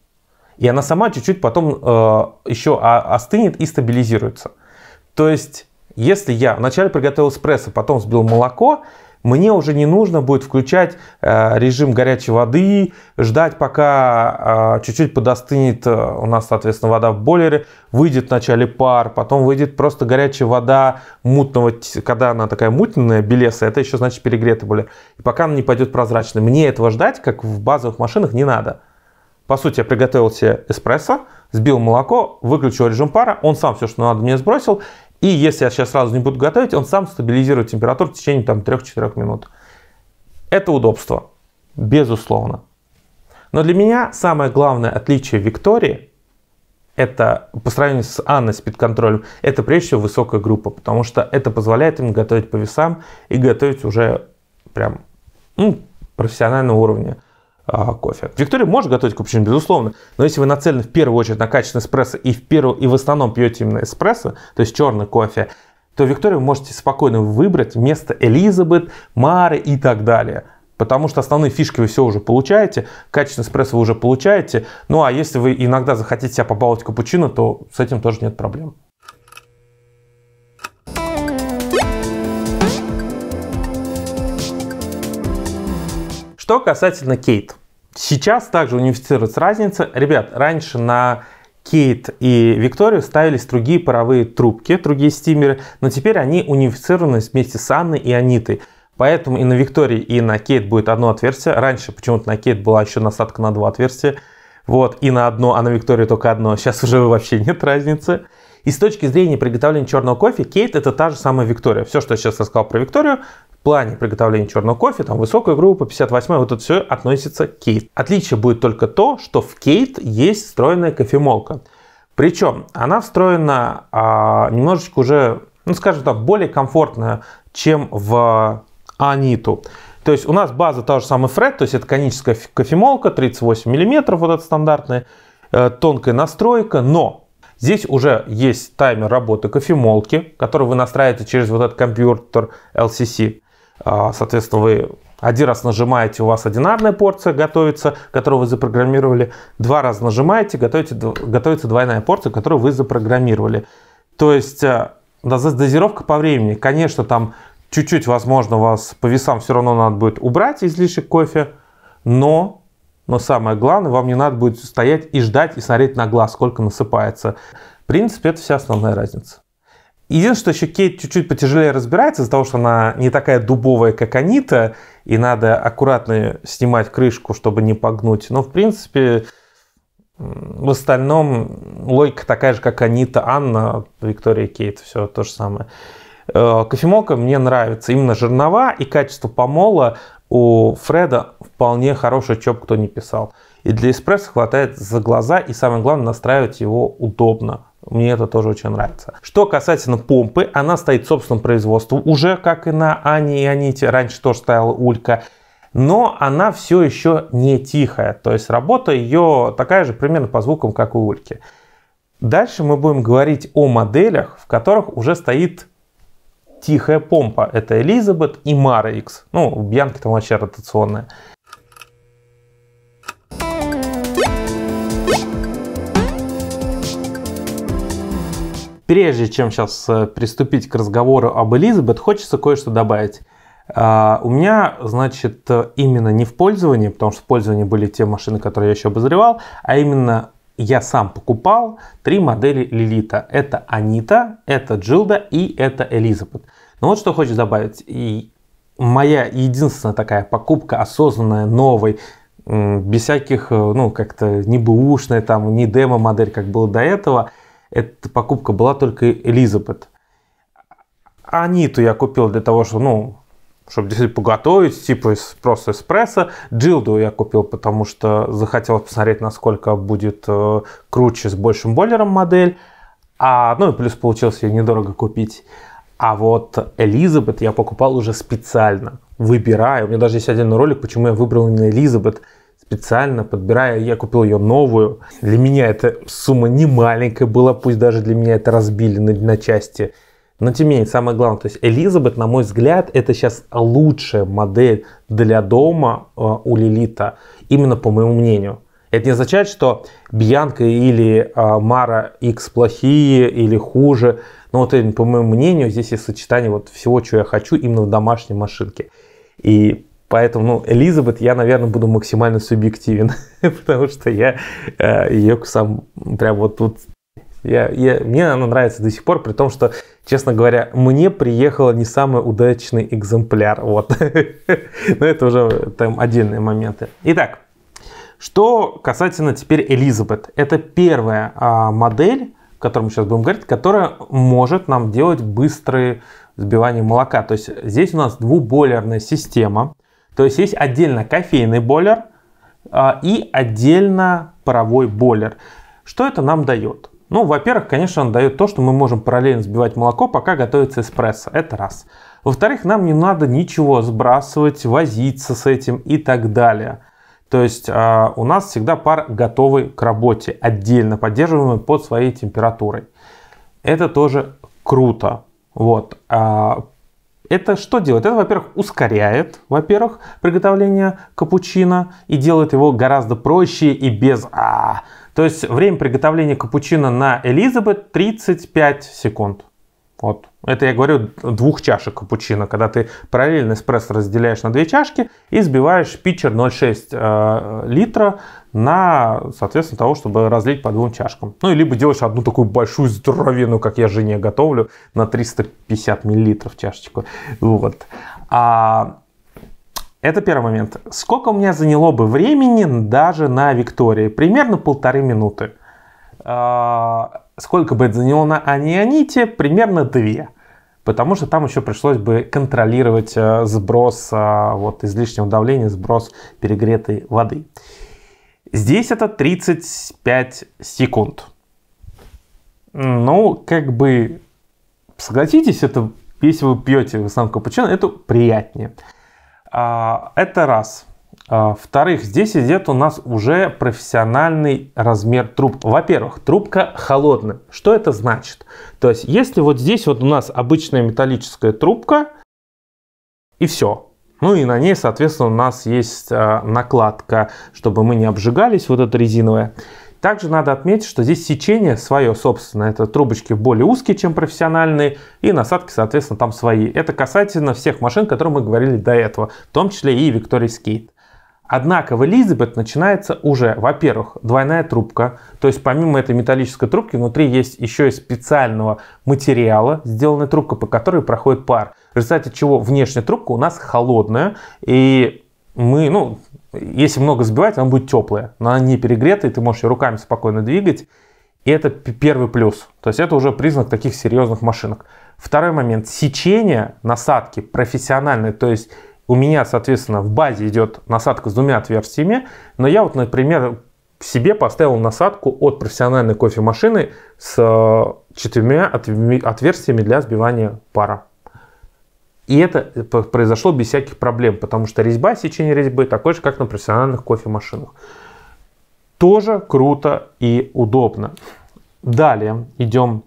И она сама чуть-чуть потом э, еще остынет и стабилизируется. То есть, если я вначале приготовил эспрессо, потом сбил молоко, мне уже не нужно будет включать э, режим горячей воды, ждать пока э, чуть-чуть подостынет э, у нас, соответственно, вода в бойлере, выйдет вначале пар, потом выйдет просто горячая вода мутного, когда она такая мутная, белесая, это еще значит перегретый бойлер. И пока она не пойдет прозрачной. Мне этого ждать, как в базовых машинах, не надо. По сути, я приготовил себе эспрессо, сбил молоко, выключил режим пара, он сам все, что надо, мне сбросил, и если я сейчас сразу не буду готовить, он сам стабилизирует температуру в течение там 3-4 минут. Это удобство, безусловно. Но для меня самое главное отличие Виктории это по сравнению с Анной спидконтролем, это прежде всего высокая группа, потому что это позволяет им готовить по весам и готовить уже прям ну, профессионального уровня. А, кофе. Виктория может готовить капучино, безусловно, но если вы нацелены в первую очередь на качество эспрессо и в, первую, и в основном пьете именно эспрессо, то есть черный кофе, то Виктория вы можете спокойно выбрать вместо Элизабет, Мары и так далее. Потому что основные фишки вы все уже получаете, качественный эспрессо вы уже получаете. Ну а если вы иногда захотите себя побаловать капучино, то с этим тоже нет проблем. Что касательно Кейт. Сейчас также унифицируется разница. Ребят, раньше на Кейт и Викторию ставились другие паровые трубки, другие стимеры, но теперь они унифицированы вместе с Анной и Анитой. Поэтому и на Виктории, и на Кейт будет одно отверстие. Раньше почему-то на Кейт была еще насадка на два отверстия. Вот, и на одно, а на Виктории только одно. Сейчас уже вообще нет разницы. И с точки зрения приготовления черного кофе, Кейт это та же самая Виктория. Все, что я сейчас рассказал про Викторию, плане приготовления черного кофе, там высокая группа, 58 вот это все относится к кейт. Отличие будет только то, что в кейт есть встроенная кофемолка. Причем она встроена а, немножечко уже, ну скажем так, более комфортная, чем в Аниту. То есть у нас база та же самая Фред, то есть это коническая кофемолка, 38 мм, вот эта стандартная, э, тонкая настройка, но здесь уже есть таймер работы кофемолки, который вы настраиваете через вот этот компьютер LCC. А, соответственно, вы один раз нажимаете, у вас одинарная порция готовится, которую вы запрограммировали. Два раза нажимаете, готовите, готовится двойная порция, которую вы запрограммировали. То есть э, дозировка по времени, конечно, там чуть-чуть, возможно, у вас по весам все равно надо будет убрать излишек кофе, но, но самое главное, вам не надо будет стоять и ждать и смотреть на глаз, сколько насыпается. В принципе, это вся основная разница. Единственное, что еще Кейт чуть-чуть потяжелее разбирается из-за того, что она не такая дубовая, как Анита, и надо аккуратно снимать крышку, чтобы не погнуть. Но, в принципе, в остальном логика такая же, как Анита, Анна, Виктория, Кейт, все то же самое. Э, кофемолка мне нравится. Именно жернова и качество помола у Фреда вполне хорошее, чё кто не писал. И для эспрессо хватает за глаза, и самое главное, настраивать его удобно. Мне это тоже очень нравится. Что касательно помпы, она стоит собственным производством уже, как и на Ане и Аните. Раньше тоже стояла улька. Но она все еще не тихая. То есть работа ее такая же примерно по звукам, как у ульки. Дальше мы будем говорить о моделях, в которых уже стоит тихая помпа. Это Элизабет и Мара X. Ну, у Бьянки там вообще ротационная. прежде чем сейчас э, приступить к разговору об Элизабет, хочется кое-что добавить. А, у меня, значит, э, именно не в пользовании, потому что в пользовании были те машины, которые я еще обозревал, а именно я сам покупал три модели Лилита. Это Анита, это Джилда и это Элизабет. Но ну вот что хочу добавить. И моя единственная такая покупка, осознанная, новой, без всяких, э, ну, как-то не бэушная, там, не демо-модель, как было до этого – эта покупка была только Элизабет. А я купил для того, что, ну, чтобы действительно поготовить, типа просто эспрессо. Джилду я купил, потому что захотел посмотреть, насколько будет э, круче с большим бойлером модель. А, ну и плюс получилось ее недорого купить. А вот Элизабет я покупал уже специально, выбирая. У меня даже есть отдельный ролик, почему я выбрал именно Элизабет специально подбирая, я купил ее новую. Для меня эта сумма не маленькая была, пусть даже для меня это разбили на, на части. Но тем не менее, самое главное, то есть Элизабет, на мой взгляд, это сейчас лучшая модель для дома э, у Лилита, именно по моему мнению. Это не означает, что Бьянка или э, Мара X плохие или хуже. Но вот, по моему мнению, здесь есть сочетание вот всего, чего я хочу именно в домашней машинке. И Поэтому, ну, Элизабет я, наверное, буду максимально субъективен, (laughs) потому что я э, ее сам прям вот тут... Я, я, мне она нравится до сих пор, при том, что, честно говоря, мне приехала не самый удачный экземпляр. Вот. (laughs) Но это уже там отдельные моменты. Итак, что касательно теперь Элизабет. Это первая а, модель, о которой мы сейчас будем говорить, которая может нам делать быстрые сбивание молока. То есть здесь у нас двубойлерная система. То есть есть отдельно кофейный бойлер а, и отдельно паровой бойлер. Что это нам дает? Ну, во-первых, конечно, он дает то, что мы можем параллельно сбивать молоко, пока готовится эспрессо. Это раз. Во-вторых, нам не надо ничего сбрасывать, возиться с этим и так далее. То есть э, у нас всегда пар готовый к работе, отдельно поддерживаемый под своей температурой. Это тоже круто. Вот. А это что делает? Это, во-первых, ускоряет, во-первых, приготовление капучино и делает его гораздо проще и без а. То есть время приготовления капучино на Элизабет 35 секунд. Вот. Это я говорю двух чашек капучино, когда ты параллельно эспрессо разделяешь на две чашки и сбиваешь питчер 0,6 э, литра на, соответственно, того, чтобы разлить по двум чашкам. Ну, либо делаешь одну такую большую здоровенную, как я жене готовлю, на 350 миллилитров чашечку. Вот. А, это первый момент. Сколько у меня заняло бы времени даже на Виктории? Примерно полторы минуты. А, сколько бы это заняло на анионите? Примерно 2. Потому что там еще пришлось бы контролировать э, сброс э, вот, излишнего давления, сброс перегретой воды. Здесь это 35 секунд. Ну, как бы, согласитесь, это, если вы пьете в основном капучино, это приятнее. А, это раз. А, Вторых, здесь идет у нас уже профессиональный размер труб. Во-первых, трубка холодная. Что это значит? То есть, если вот здесь вот у нас обычная металлическая трубка, и все. Ну и на ней, соответственно, у нас есть а, накладка, чтобы мы не обжигались, вот эта резиновая. Также надо отметить, что здесь сечение свое собственное. Это трубочки более узкие, чем профессиональные, и насадки, соответственно, там свои. Это касательно всех машин, о которых мы говорили до этого, в том числе и Victoria Skate. Однако в Элизабет начинается уже, во-первых, двойная трубка. То есть помимо этой металлической трубки внутри есть еще и специального материала, сделанная трубка, по которой проходит пар. В результате чего внешняя трубка у нас холодная. И мы, ну, если много сбивать, она будет теплая. Но она не перегретая, ты можешь ее руками спокойно двигать. И это первый плюс. То есть это уже признак таких серьезных машинок. Второй момент. Сечение насадки профессиональное, то есть у меня, соответственно, в базе идет насадка с двумя отверстиями, но я вот, например, себе поставил насадку от профессиональной кофемашины с э, четырьмя отверстиями для сбивания пара. И это произошло без всяких проблем, потому что резьба, сечение резьбы такое же, как на профессиональных кофемашинах. Тоже круто и удобно. Далее идем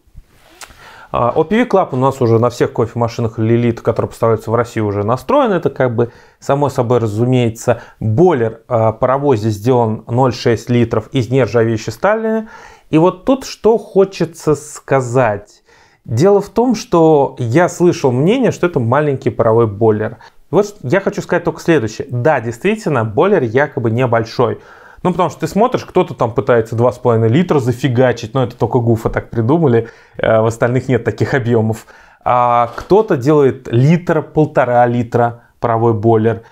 а, OPV Club у нас уже на всех кофемашинах Лилит, которые поставляются в России, уже настроен. Это как бы само собой разумеется. Бойлер в а, паровозе сделан 0,6 литров из нержавеющей стали. И вот тут что хочется сказать. Дело в том, что я слышал мнение, что это маленький паровой бойлер. И вот я хочу сказать только следующее. Да, действительно, бойлер якобы небольшой. Ну, потому что ты смотришь, кто-то там пытается 2,5 литра зафигачить, но ну, это только гуфа так придумали, э, в остальных нет таких объемов. А кто-то делает литр, полтора литра паровой бойлер.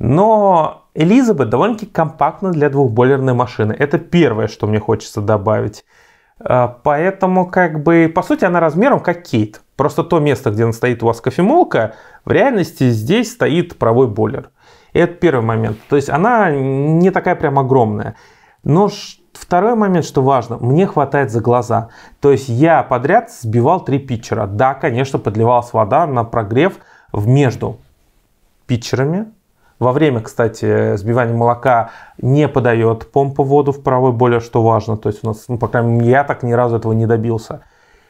Но Элизабет довольно-таки компактна для двухбойлерной машины. Это первое, что мне хочется добавить. Э, поэтому, как бы, по сути, она размером как Кейт. Просто то место, где стоит у вас кофемолка, в реальности здесь стоит паровой бойлер. И это первый момент. То есть она не такая прям огромная. Но второй момент, что важно, мне хватает за глаза. То есть я подряд сбивал три питчера. Да, конечно, подливалась вода на прогрев в между питчерами. Во время, кстати, сбивания молока не подает помпа воду в правой, более что важно. То есть у нас, ну, по крайней мере, я так ни разу этого не добился.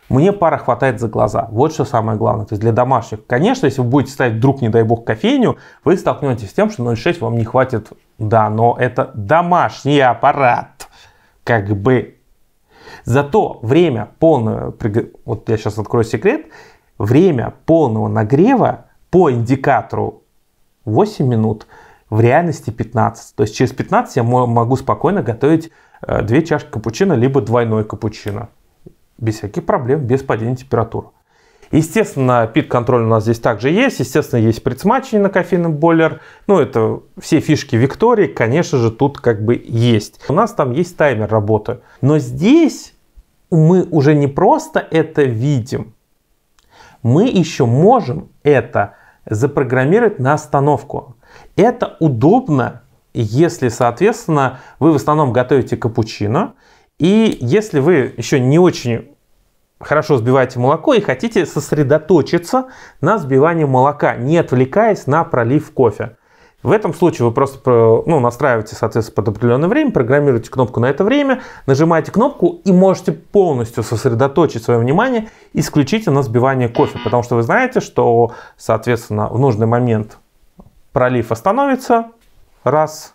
Мне пара хватает за глаза. Вот что самое главное. То есть для домашних, конечно, если вы будете ставить вдруг, не дай бог, кофейню, вы столкнетесь с тем, что 0,6 вам не хватит. Да, но это домашний аппарат. Как бы. Зато время полного... Вот я сейчас открою секрет. Время полного нагрева по индикатору 8 минут, в реальности 15. То есть через 15 я могу спокойно готовить э, две чашки капучино, либо двойной капучино без всяких проблем, без падения температуры. Естественно, пит-контроль у нас здесь также есть. Естественно, есть предсмачивание на кофейный бойлер. Ну, это все фишки Виктории, конечно же, тут как бы есть. У нас там есть таймер работы. Но здесь мы уже не просто это видим. Мы еще можем это запрограммировать на остановку. Это удобно, если, соответственно, вы в основном готовите капучино. И если вы еще не очень хорошо сбиваете молоко и хотите сосредоточиться на сбивании молока, не отвлекаясь на пролив кофе. В этом случае вы просто э, ну, настраиваете, соответственно, под определенное время, программируете кнопку на это время, нажимаете кнопку и можете полностью сосредоточить свое внимание исключительно на сбивании кофе, потому что вы знаете, что, соответственно, в нужный момент пролив остановится, раз,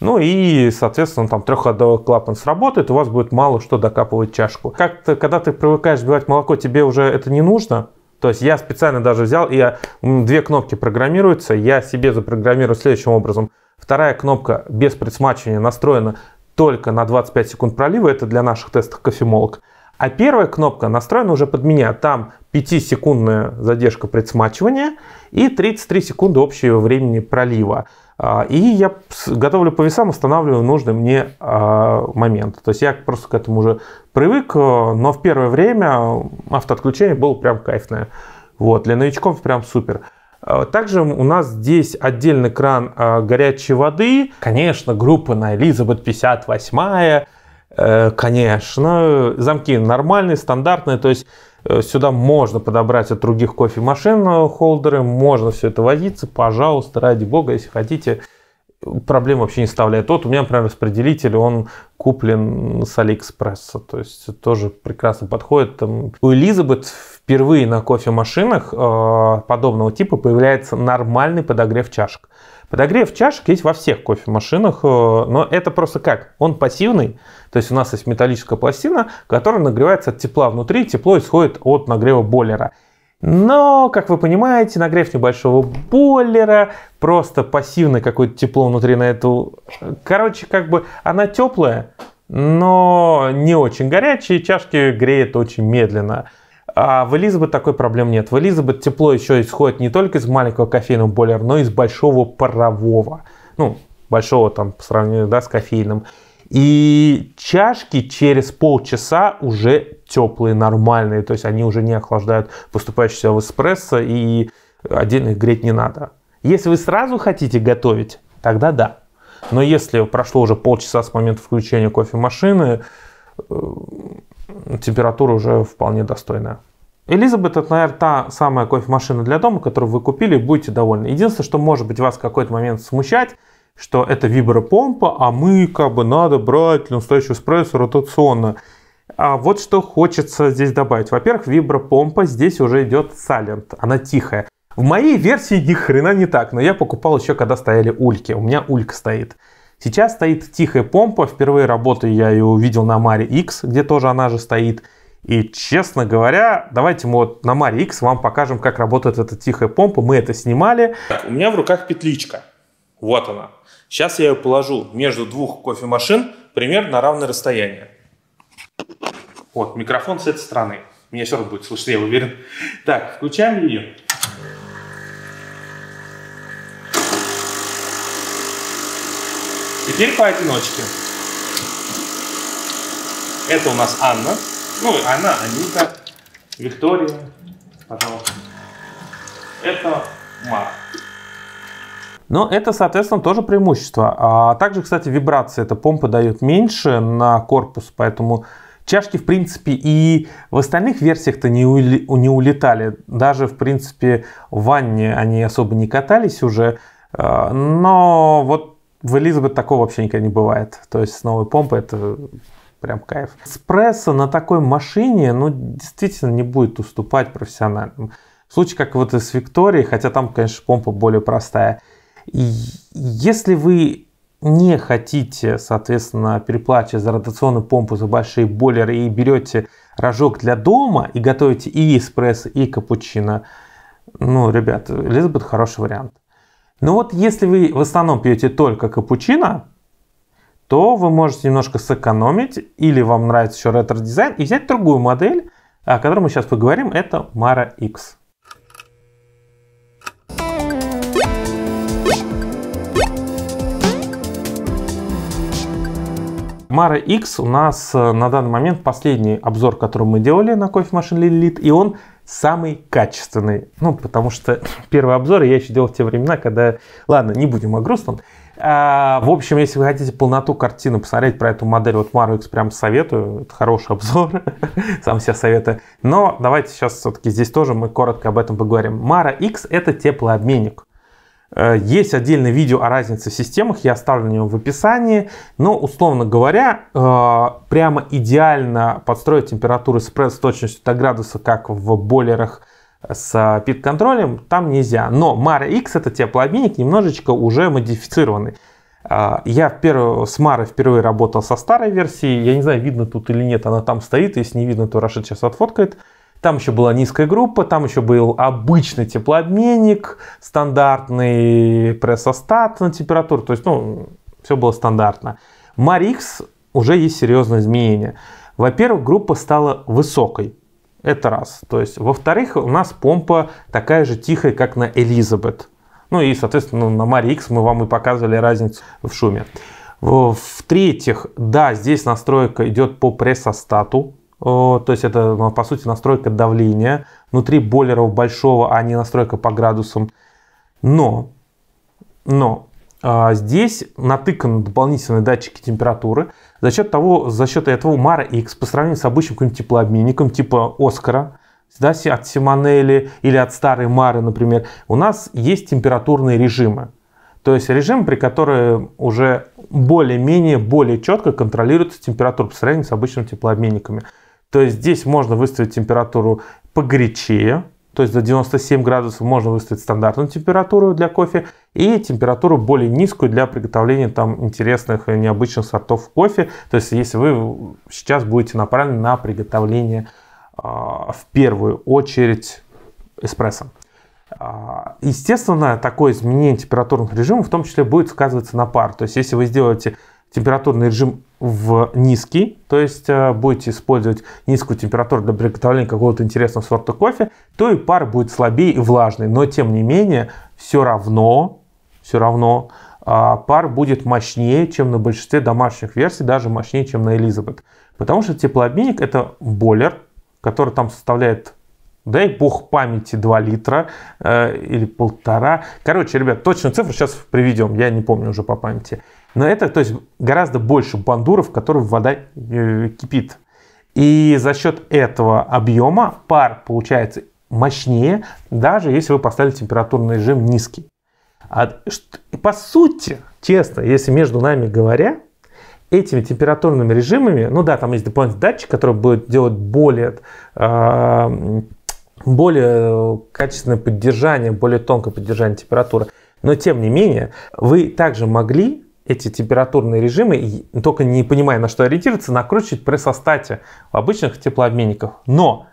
ну и, соответственно, там трехходовой клапан сработает, у вас будет мало что докапывать чашку. Как-то, когда ты привыкаешь сбивать молоко, тебе уже это не нужно. То есть я специально даже взял, и я, две кнопки программируются, я себе запрограммирую следующим образом. Вторая кнопка без предсмачивания настроена только на 25 секунд пролива, это для наших тестов кофемолок. А первая кнопка настроена уже под меня. Там 5-секундная задержка предсмачивания и 33 секунды общего времени пролива. А, и я готовлю по весам, устанавливаю нужный мне а, момент. То есть я просто к этому уже привык, э, но в первое время автоотключение было прям кайфное. Вот, для новичков прям супер. А, также у нас здесь отдельный кран горячей воды. Конечно, группа на Элизабет 58 э, конечно, замки нормальные, стандартные, то есть Э, сюда можно подобрать от других кофемашин э, холдеры, можно все это возиться, пожалуйста, ради бога, если хотите. Проблем вообще не составляет. Вот у меня, например, распределитель, он куплен с Алиэкспресса, то есть тоже прекрасно подходит. Там. У Элизабет впервые на кофемашинах э, подобного типа появляется нормальный подогрев чашек. Подогрев чашек есть во всех кофемашинах, э, но это просто как? Он пассивный, то есть у нас есть металлическая пластина, которая нагревается от тепла внутри, тепло исходит от нагрева бойлера. Но, как вы понимаете, нагрев небольшого бойлера, просто пассивное какое-то тепло внутри на эту... Короче, как бы она теплая, но не очень горячая, чашки греет очень медленно. А в Элизабет такой проблем нет. В Элизабет тепло еще исходит не только из маленького кофейного бойлера, но и из большого парового. Ну, большого там по сравнению да, с кофейным. И чашки через полчаса уже теплые, нормальные. То есть они уже не охлаждают поступающийся в эспрессо и отдельно их греть не надо. Если вы сразу хотите готовить, тогда да. Но если прошло уже полчаса с момента включения кофемашины, э, температура уже вполне достойная. Элизабет это, наверное, та самая кофемашина для дома, которую вы купили будете довольны. Единственное, что может быть вас в какой-то момент смущать, что это вибропомпа, а мы как бы надо брать для настоящего эспрессо ротационно. А вот что хочется здесь добавить. Во-первых, вибропомпа здесь уже идет Silent, она тихая. В моей версии ни хрена не так, но я покупал еще, когда стояли ульки. У меня улька стоит. Сейчас стоит тихая помпа. Впервые работаю я ее увидел на Маре X, где тоже она же стоит. И, честно говоря, давайте мы вот на Маре X вам покажем, как работает эта тихая помпа. Мы это снимали. Так, у меня в руках петличка. Вот она. Сейчас я ее положу между двух кофемашин примерно на равное расстояние. Вот, микрофон с этой стороны. Меня все равно будет слышно, я уверен. Так, включаем ее. Теперь поодиночке. Это у нас Анна. Ну, она Анита, Виктория. Пожалуйста. Это Марк. Но ну, это, соответственно, тоже преимущество. А также, кстати, вибрация эта помпа дает меньше на корпус, поэтому чашки, в принципе, и в остальных версиях-то не, не улетали. Даже, в принципе, в ванне они особо не катались уже. А, но вот в Элизабет такого вообще никогда не бывает. То есть с новой помпой это прям кайф. Эспрессо на такой машине, ну, действительно не будет уступать профессиональным. В случае, как вот с Викторией, хотя там, конечно, помпа более простая. И если вы не хотите, соответственно, переплачивать за ротационную помпу за большие бойлеры и берете рожок для дома и готовите и эспрессо, и капучино, ну, ребят, Элизабет хороший вариант. Ну вот если вы в основном пьете только капучино, то вы можете немножко сэкономить, или вам нравится еще ретро-дизайн, и взять другую модель, о которой мы сейчас поговорим, это Mara X. Mara X у нас э, на данный момент последний обзор, который мы делали на кофемашине машин Lilith, и он самый качественный. Ну, потому что (laughs) первые обзоры я еще делал в те времена, когда... Ладно, не будем о грустном. А, в общем, если вы хотите полноту картины посмотреть про эту модель, вот Maru X прям советую. Это хороший обзор, (laughs) сам себе советую. Но давайте сейчас все-таки здесь тоже мы коротко об этом поговорим. Mara X это теплообменник. Э, есть отдельное видео о разнице в системах, я оставлю его в описании. Но, условно говоря, э, прямо идеально подстроить температуру спред с точностью до градуса, как в бойлерах с пит-контролем, там нельзя. Но Mara X это теплообменник, немножечко уже модифицированный. Э, я впервые, с Марой впервые работал со старой версией. Я не знаю, видно тут или нет, она там стоит. Если не видно, то Рашид сейчас отфоткает. Там еще была низкая группа, там еще был обычный теплообменник, стандартный прессостат на температуру. То есть, ну, все было стандартно. Марикс уже есть серьезные изменения. Во-первых, группа стала высокой. Это раз. То есть, во-вторых, у нас помпа такая же тихая, как на Элизабет. Ну и, соответственно, на Мари мы вам и показывали разницу в шуме. В-третьих, да, здесь настройка идет по прессостату то есть это ну, по сути настройка давления внутри бойлеров большого, а не настройка по градусам. Но, но а, здесь натыканы дополнительные датчики температуры. За счет того, за счет этого Мара X по сравнению с обычным каким-нибудь теплообменником типа Оскара, да, от Симонелли или от старой Мары, например, у нас есть температурные режимы. То есть режим, при котором уже более-менее, более четко контролируется температура по сравнению с обычными теплообменниками. То есть здесь можно выставить температуру погорячее, то есть до 97 градусов можно выставить стандартную температуру для кофе и температуру более низкую для приготовления там интересных и необычных сортов кофе. То есть если вы сейчас будете направлены на приготовление э, в первую очередь эспрессо. А, естественно, такое изменение температурных режимов в том числе будет сказываться на пар. То есть, если вы сделаете температурный режим в низкий, то есть э, будете использовать низкую температуру для приготовления какого-то интересного сорта кофе, то и пар будет слабее и влажный, но тем не менее все равно, все равно а, пар будет мощнее, чем на большинстве домашних версий, даже мощнее, чем на Элизабет. Потому что теплообменник это бойлер, который там составляет дай бог памяти 2 литра э, или полтора. Короче, ребят, точную цифру сейчас приведем, я не помню уже по памяти. Но это, то есть, гораздо больше бандуров, в которых вода э, кипит. И за счет этого объема пар получается мощнее, даже если вы поставили температурный режим низкий. А, по сути, честно, если между нами говоря, этими температурными режимами, ну да, там есть дополнительный датчик, который будет делать более, э, более качественное поддержание, более тонкое поддержание температуры. Но тем не менее, вы также могли эти температурные режимы, только не понимая, на что ориентироваться, накручивать при в обычных теплообменников. Но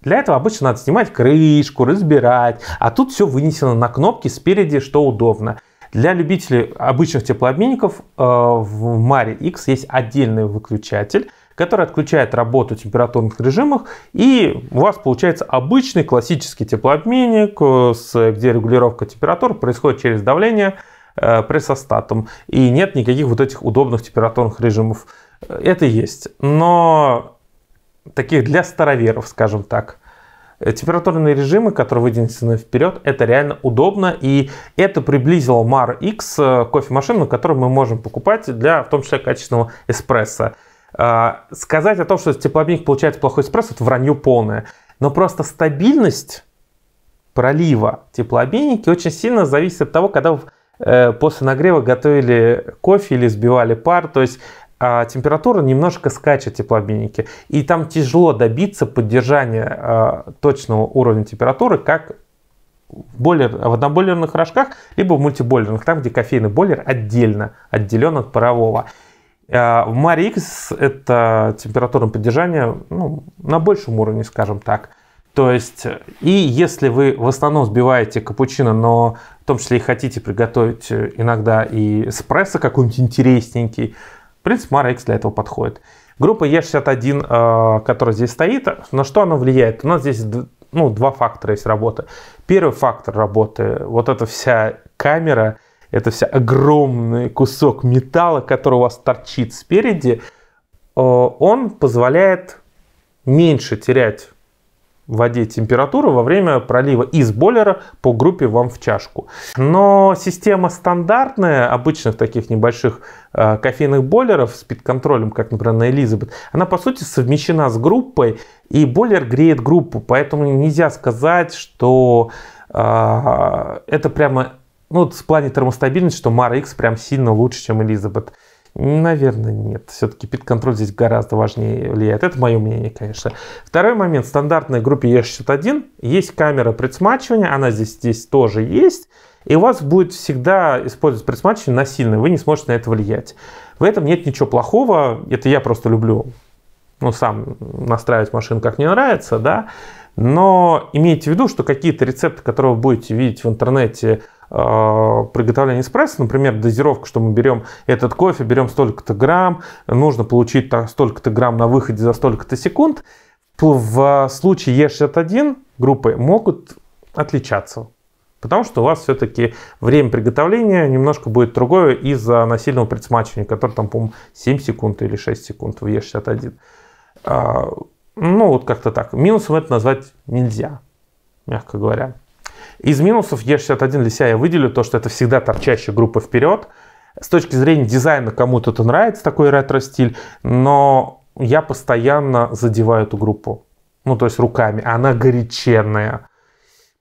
для этого обычно надо снимать крышку, разбирать, а тут все вынесено на кнопки спереди, что удобно. Для любителей обычных теплообменников э, в Mari X есть отдельный выключатель, который отключает работу температурных режимов, и у вас получается обычный классический теплообменник, э, где регулировка температур происходит через давление – Э, прессостатом, и нет никаких вот этих удобных температурных режимов. Э, это есть, но таких для староверов, скажем так. Э, температурные режимы, которые вынесены вперед, это реально удобно, и это приблизило Mar X кофемашину, которую мы можем покупать для, в том числе, качественного эспрессо. Сказать о том, что теплообменник получает плохой эспрессо, это вранье полное. Но просто стабильность пролива теплообменники очень сильно зависит от того, когда вы Э, после нагрева готовили кофе или сбивали пар, то есть а температура немножко скачет теплообменники. И там тяжело добиться поддержания а, точного уровня температуры, как в, бойлер, в однобойлерных рожках, либо в мультибойлерных, там, где кофейный бойлер отдельно, отделен от парового. А, в Марикс это температурное поддержание ну, на большем уровне, скажем так. То есть, и если вы в основном сбиваете капучино, но в том числе и хотите приготовить э, иногда и эспрессо какой-нибудь интересненький, в принципе, Mara X для этого подходит. Группа E61, э, которая здесь стоит, на что она влияет? У нас здесь ну, два фактора есть работы. Первый фактор работы, вот эта вся камера, это вся огромный кусок металла, который у вас торчит спереди, э, он позволяет меньше терять в воде температуру во время пролива из бойлера по группе вам в чашку. Но система стандартная обычных таких небольших э, кофейных бойлеров с пит-контролем, как, например, на Элизабет, она по сути совмещена с группой, и бойлер греет группу, поэтому нельзя сказать, что э, это прямо ну, вот в плане термостабильности, что Мара X прям сильно лучше, чем Элизабет. Наверное, нет. Все-таки пит-контроль здесь гораздо важнее влияет. Это мое мнение, конечно. Второй момент. В стандартной группе E61 есть камера предсмачивания, Она здесь, здесь тоже есть. И у вас будет всегда использовать предсмачивание насильно. Вы не сможете на это влиять. В этом нет ничего плохого. Это я просто люблю ну, сам настраивать машину, как мне нравится, да. Но имейте в виду, что какие-то рецепты, которые вы будете видеть в интернете, а, приготовления эспрессо, например, дозировка, что мы берем этот кофе, берем столько-то грамм, нужно получить столько-то грамм на выходе за столько-то секунд, в случае Е61 группы могут отличаться. Потому что у вас все-таки время приготовления немножко будет другое из-за насильного предсмачивания, которое там, по-моему, 7 секунд или 6 секунд в Е61. А, ну, вот как-то так. Минусом это назвать нельзя, мягко говоря. Из минусов E61 для себя я выделю то, что это всегда торчащая группа вперед. С точки зрения дизайна кому-то это нравится, такой ретро-стиль, но я постоянно задеваю эту группу. Ну, то есть руками. Она горяченная.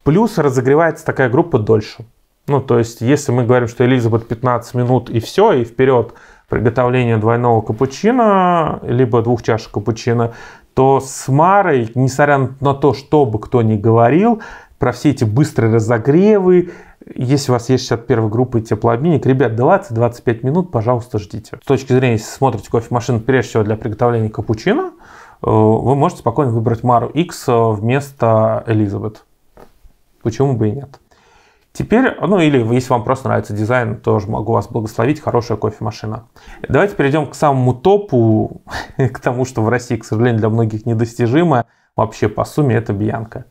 Плюс разогревается такая группа дольше. Ну, то есть, если мы говорим, что Элизабет 15 минут и все, и вперед приготовление двойного капучино, либо двух чашек капучино, то с Марой, несмотря на то, что бы кто ни говорил, про все эти быстрые разогревы. Если у вас есть 61 группы теплообменник, ребят, 20-25 минут, пожалуйста, ждите. С точки зрения, если смотрите кофемашину, прежде всего для приготовления капучино, э, вы можете спокойно выбрать Мару X э, вместо Элизабет. Почему бы и нет? Теперь, ну или если вам просто нравится дизайн, тоже могу вас благословить, хорошая кофемашина. Давайте перейдем к самому топу, (laughs) к тому, что в России, к сожалению, для многих недостижимо. Вообще по сумме это Бьянка.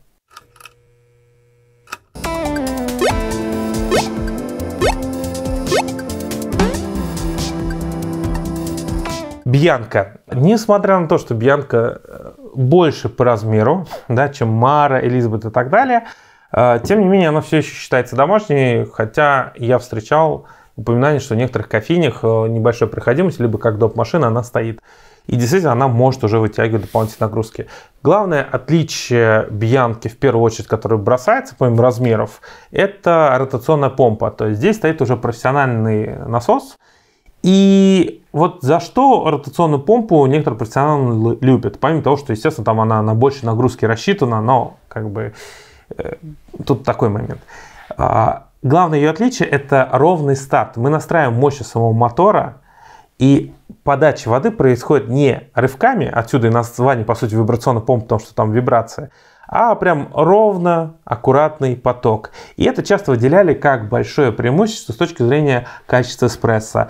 Бьянка. Несмотря на то, что Бьянка э, больше по размеру, да, чем Мара, Элизабет и так далее, э, тем не менее она все еще считается домашней, хотя я встречал упоминание, что в некоторых кофейнях э, небольшая проходимость, либо как доп. машина она стоит. И действительно, она может уже вытягивать дополнительные нагрузки. Главное отличие Бьянки, в первую очередь, которая бросается, помимо размеров, это ротационная помпа. То есть здесь стоит уже профессиональный насос, и вот за что ротационную помпу некоторые профессионалы любят. Помимо того, что, естественно, там она на больше нагрузки рассчитана, но как бы э, тут такой момент. А, главное ее отличие – это ровный старт. Мы настраиваем мощь самого мотора, и подача воды происходит не рывками, отсюда и название, по сути, вибрационная помпа, потому что там вибрация, а прям ровно аккуратный поток. И это часто выделяли как большое преимущество с точки зрения качества эспрессо.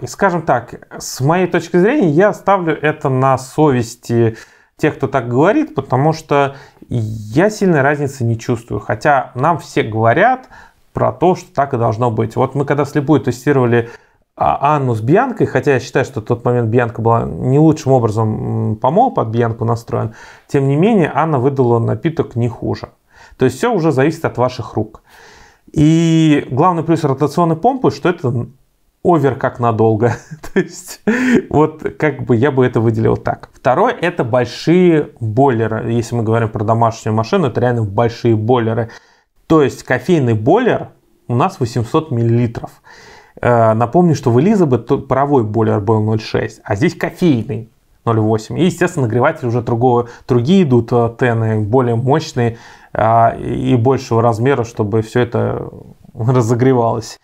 И скажем так, с моей точки зрения, я ставлю это на совести тех, кто так говорит, потому что я сильной разницы не чувствую. Хотя нам все говорят про то, что так и должно быть. Вот мы когда слепую тестировали а, Анну с Бьянкой, хотя я считаю, что в тот момент Бьянка была не лучшим образом помол под Бьянку настроен, тем не менее Анна выдала напиток не хуже. То есть все уже зависит от ваших рук. И главный плюс ротационной помпы, что это овер как надолго. (laughs) То есть, вот как бы я бы это выделил так. Второе, это большие бойлеры. Если мы говорим про домашнюю машину, это реально большие бойлеры. То есть, кофейный бойлер у нас 800 миллилитров. Э, напомню, что в Элизабет паровой бойлер был 0,6, а здесь кофейный 0,8. И, естественно, нагреватель уже другого, другие идут тены, э, более мощные а, и большего размера, чтобы все это (laughs) разогревалось.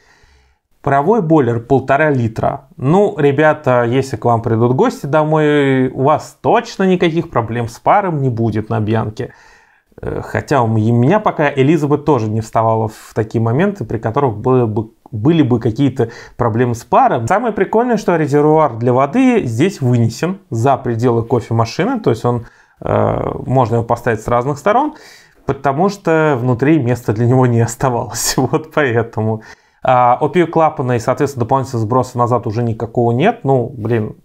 Паровой бойлер полтора литра. Ну, ребята, если к вам придут гости домой, у вас точно никаких проблем с паром не будет на Бьянке. Э, хотя у меня пока Элизабет тоже не вставала в такие моменты, при которых было бы были бы какие-то проблемы с паром. Самое прикольное, что резервуар для воды здесь вынесен за пределы кофемашины, то есть он э, можно его поставить с разных сторон, потому что внутри места для него не оставалось. (laughs) Вот поэтому. А, клапана и, соответственно, дополнительного сброса назад уже никакого нет. Ну, блин,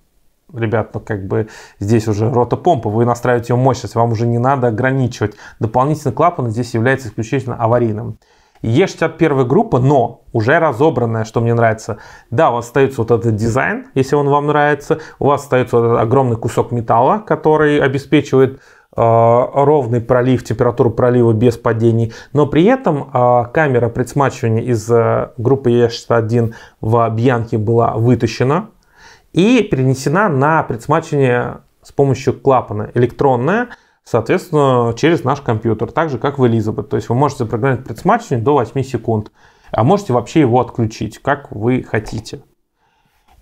ребят, ну как бы здесь уже рота помпа, вы настраиваете ее мощность, вам уже не надо ограничивать. Дополнительный клапан здесь является исключительно аварийным. Е61 группа, но уже разобранная, что мне нравится. Да, у вас остается вот этот дизайн, если он вам нравится. У вас остается вот огромный кусок металла, который обеспечивает Э, ровный пролив, температуру пролива без падений, но при этом э, камера предсматривания из э, группы Е61 в Бьянке была вытащена и перенесена на предсматривание с помощью клапана электронное, соответственно, через наш компьютер, так же, как в Элизабет. То есть вы можете запрограммировать предсматривание до 8 секунд, а можете вообще его отключить, как вы хотите.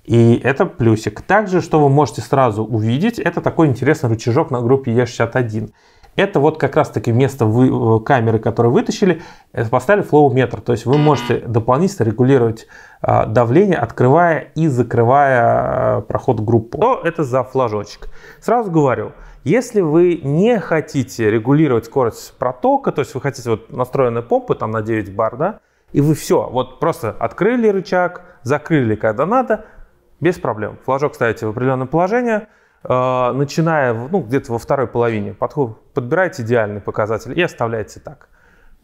И это плюсик. Также, что вы можете сразу увидеть, это такой интересный рычажок на группе E61. Это вот как раз таки место вы, э, камеры, которое вытащили, э, поставили флоуметр. То есть вы можете дополнительно регулировать э, давление, открывая и закрывая э, проход группу. Что это за флажочек? Сразу говорю, если вы не хотите регулировать скорость протока, то есть вы хотите вот настроенные помпы там на 9 бар, да, и вы все, вот просто открыли рычаг, закрыли когда надо, без проблем. Флажок ставите в определенное положение, э, начиная ну, где-то во второй половине, подход, подбираете идеальный показатель и оставляете так.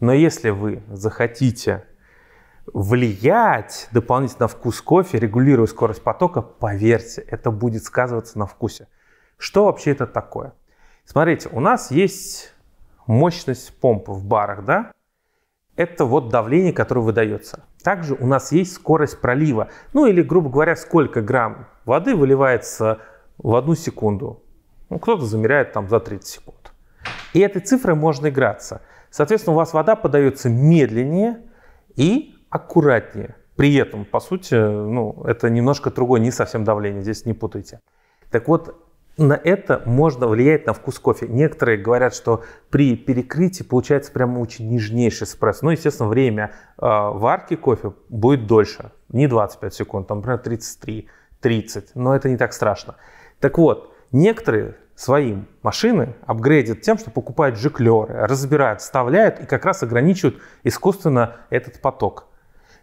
Но если вы захотите влиять дополнительно на вкус кофе, регулируя скорость потока, поверьте, это будет сказываться на вкусе. Что вообще это такое? Смотрите, у нас есть мощность помпы в барах, да? Это вот давление, которое выдается. Также у нас есть скорость пролива, ну или, грубо говоря, сколько грамм воды выливается в одну секунду. Ну, кто-то замеряет там за 30 секунд. И этой цифрой можно играться. Соответственно, у вас вода подается медленнее и аккуратнее. При этом, по сути, ну, это немножко другое, не совсем давление, здесь не путайте. Так вот, на это можно влиять на вкус кофе. Некоторые говорят, что при перекрытии получается прямо очень нежнейший спресс. Ну, естественно, время э, варки кофе будет дольше. Не 25 секунд, там, например, 33, 30. Но это не так страшно. Так вот, некоторые свои машины апгрейдят тем, что покупают жиклеры, разбирают, вставляют и как раз ограничивают искусственно этот поток.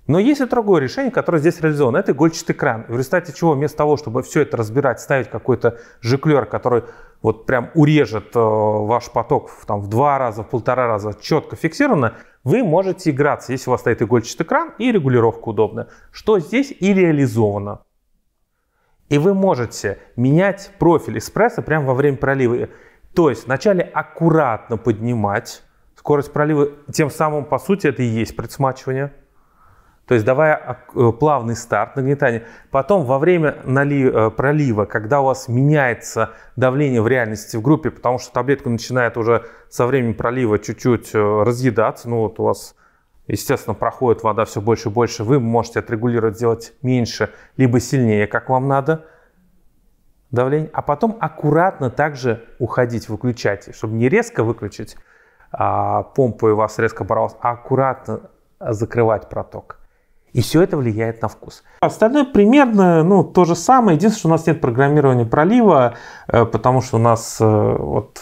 Но есть и другое решение, которое здесь реализовано. Это игольчатый кран. В результате чего, вместо того, чтобы все это разбирать, ставить какой-то жиклер, который вот прям урежет э, ваш поток в, там, в два раза, в полтора раза, четко фиксированно, вы можете играться, если у вас стоит игольчатый кран и регулировка удобная, что здесь и реализовано. И вы можете менять профиль эспрессо прямо во время пролива. То есть вначале аккуратно поднимать скорость пролива, тем самым, по сути, это и есть предсмачивание – то есть давая а, э, плавный старт нагнетания. Потом во время нали э, пролива, когда у вас меняется давление в реальности в группе, потому что таблетка начинает уже со временем пролива чуть-чуть э, разъедаться, ну вот у вас естественно, проходит вода все больше и больше, вы можете отрегулировать, сделать меньше, либо сильнее, как вам надо, давление, а потом аккуратно также уходить, выключать, чтобы не резко выключить а, помпу и у вас резко боролась, а аккуратно закрывать проток. И все это влияет на вкус. Остальное примерно ну, то же самое. Единственное, что у нас нет программирования пролива, э, потому что у нас э, вот,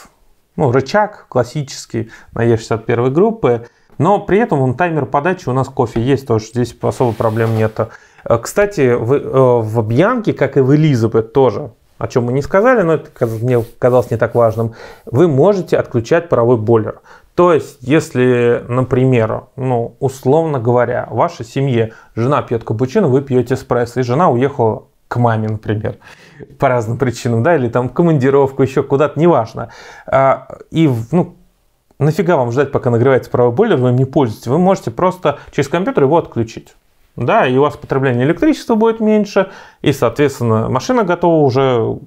ну, рычаг классический на Е61 группы. Но при этом он таймер подачи у нас кофе есть, тоже здесь особо проблем нет. Э, кстати, в, в Бьянке, как и в Элизабет тоже, о чем мы не сказали, но это мне казалось не так важным, вы можете отключать паровой бойлер. То есть, если, например, ну, условно говоря, в вашей семье жена пьет капучино, вы пьете эспрессо, и жена уехала к маме, например, (laughs) по разным причинам, да, или там командировку, еще куда-то, неважно. А, и, ну, нафига вам ждать, пока нагревается правый бойлер, вы им не пользуетесь. Вы можете просто через компьютер его отключить. Да, и у вас потребление электричества будет меньше, и, соответственно, машина готова уже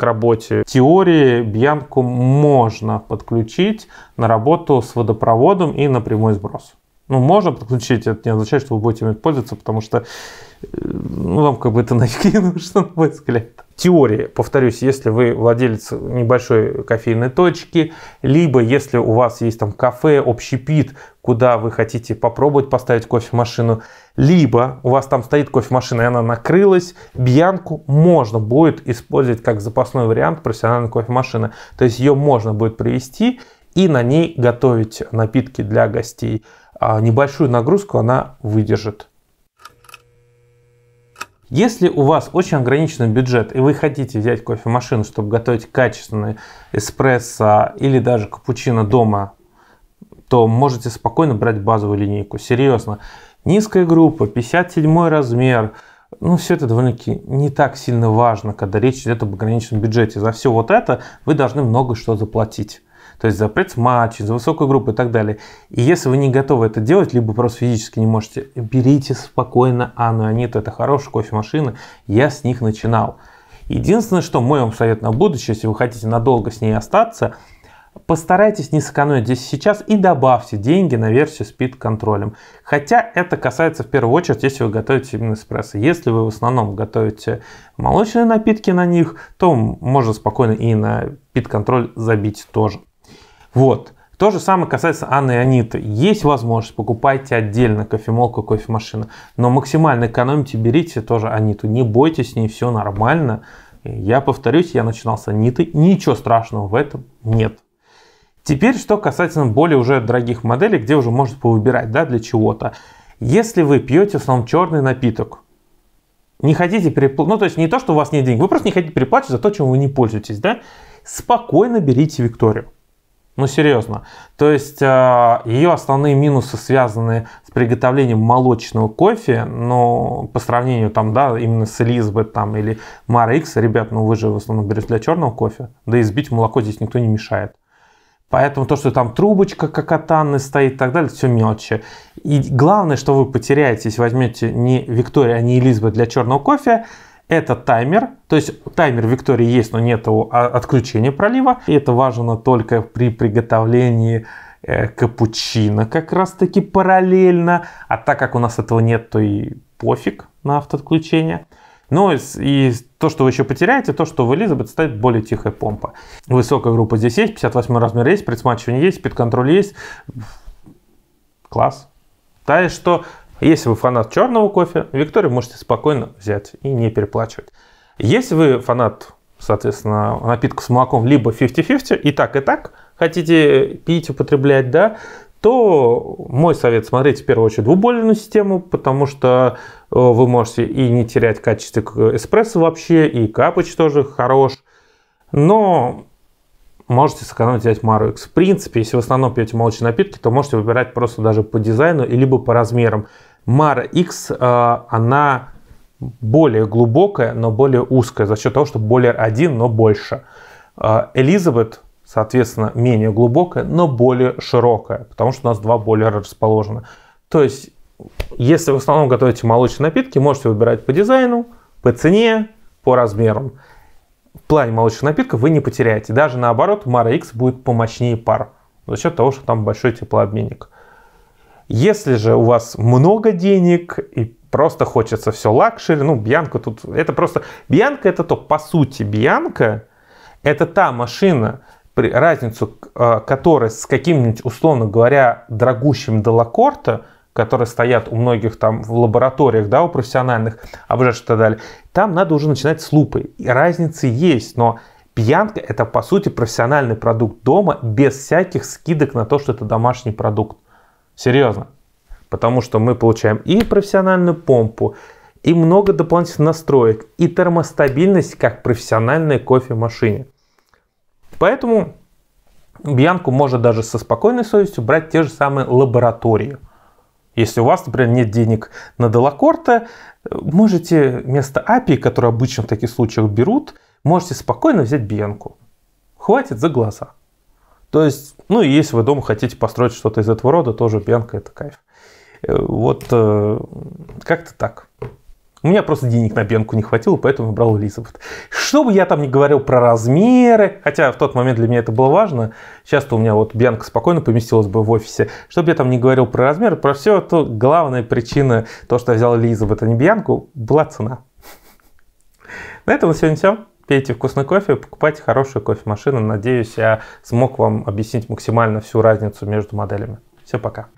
к работе теории Бьянку можно подключить на работу с водопроводом и на прямой сброс. Ну, можно подключить, это не означает, что вы будете им пользоваться, потому что э, ну, вам как бы это нафиг не нужно, на мой взгляд. Теория, повторюсь, если вы владелец небольшой кофейной точки, либо если у вас есть там кафе, общепит, куда вы хотите попробовать поставить кофемашину, либо у вас там стоит кофемашина и она накрылась, бьянку можно будет использовать как запасной вариант профессиональной кофемашины. То есть ее можно будет привести и на ней готовить напитки для гостей. А небольшую нагрузку она выдержит. Если у вас очень ограниченный бюджет и вы хотите взять кофемашину, чтобы готовить качественный эспрессо или даже капучино дома, то можете спокойно брать базовую линейку. Серьезно. Низкая группа, 57 размер. Ну, все это довольно-таки не так сильно важно, когда речь идет об ограниченном бюджете. За все вот это вы должны много что заплатить. То есть запрет с матчей, за высокую группу и так далее. И если вы не готовы это делать, либо просто физически не можете, берите спокойно Анну Аниту, это хорошая кофемашина, я с них начинал. Единственное, что мой вам совет на будущее, если вы хотите надолго с ней остаться, постарайтесь не сэкономить здесь сейчас и добавьте деньги на версию с пит-контролем. Хотя это касается в первую очередь, если вы готовите именно эспрессо. Если вы в основном готовите молочные напитки на них, то можно спокойно и на пит-контроль забить тоже. Вот. То же самое касается Анны и Аниты. Есть возможность, покупайте отдельно кофемолку, кофемашину, но максимально экономите, берите тоже Аниту. Не бойтесь, с ней все нормально. Я повторюсь, я начинал с Аниты, ничего страшного в этом нет. Теперь, что касательно более уже дорогих моделей, где уже можно повыбирать, да, для чего-то. Если вы пьете в основном черный напиток, не хотите переплачивать, ну то есть не то, что у вас нет денег, вы просто не хотите переплачивать за то, чем вы не пользуетесь, да, спокойно берите Викторию. Ну, серьезно. То есть а, ее основные минусы связаны с приготовлением молочного кофе, но по сравнению там, да, именно с Элизабет там или Мара Икс, ребят, ну вы же в основном берете для черного кофе, да и сбить молоко здесь никто не мешает. Поэтому то, что там трубочка как от стоит и так далее, все мелочи. И главное, что вы потеряете, если возьмете не Виктория, а не Элизабет для черного кофе – это таймер, то есть таймер Виктории есть, но нет а, отключения пролива. И это важно только при приготовлении э, капучино как раз таки параллельно. А так как у нас этого нет, то и пофиг на автоотключение. Ну и то, что вы еще потеряете, то, что в Элизабет стоит более тихая помпа. Высокая группа здесь есть, 58 размер есть, предсматчивание есть, спидконтроль есть. Класс. Да, и что если вы фанат черного кофе, Викторию можете спокойно взять и не переплачивать. Если вы фанат, соответственно, напитку с молоком либо 50-50, и так, и так хотите пить, употреблять, да, то мой совет смотреть в первую очередь двубольную систему, потому что э, вы можете и не терять качество э, эспрессо вообще, и капыч тоже хорош, но можете сэкономить взять Marux. В принципе, если в основном пьете молочные напитки, то можете выбирать просто даже по дизайну, либо по размерам. Мара X, э, она более глубокая, но более узкая, за счет того, что бойлер один, но больше. Э, Элизабет, соответственно, менее глубокая, но более широкая, потому что у нас два бойлера расположены. То есть, если вы в основном готовите молочные напитки, можете выбирать по дизайну, по цене, по размерам. В плане молочных напитков вы не потеряете. Даже наоборот, Мара X будет помощнее пар за счет того, что там большой теплообменник. Если же у вас много денег и просто хочется все лакшери, ну, Бьянка тут, это просто, Бьянка это то, по сути, Бьянка это та машина, разницу э, которой с каким-нибудь, условно говоря, дорогущим Делакорта, которые стоят у многих там в лабораториях, да, у профессиональных обжарщиков и так далее, там надо уже начинать с лупы. И разницы есть, но пьянка это по сути профессиональный продукт дома без всяких скидок на то, что это домашний продукт. Серьезно. Потому что мы получаем и профессиональную помпу, и много дополнительных настроек, и термостабильность, как в профессиональной кофемашине. Поэтому Бьянку можно даже со спокойной совестью брать те же самые лаборатории. Если у вас, например, нет денег на Делакорта, можете вместо API, которые обычно в таких случаях берут, можете спокойно взять Бьянку. Хватит за глаза. То есть, ну и если вы дома хотите построить что-то из этого рода, тоже пенка это кайф. Э, вот э, как-то так. У меня просто денег на пенку не хватило, поэтому брал Элизабет. Что бы я там не говорил про размеры, хотя в тот момент для меня это было важно, сейчас у меня вот Бьянка спокойно поместилась бы в офисе. Что бы я там не говорил про размеры, про все, то главная причина, то, что я взял Элизабет, а не Бьянку, была цена. (laughs) На этом на сегодня все пейте вкусный кофе, покупайте хорошую кофемашину. Надеюсь, я смог вам объяснить максимально всю разницу между моделями. Все, пока.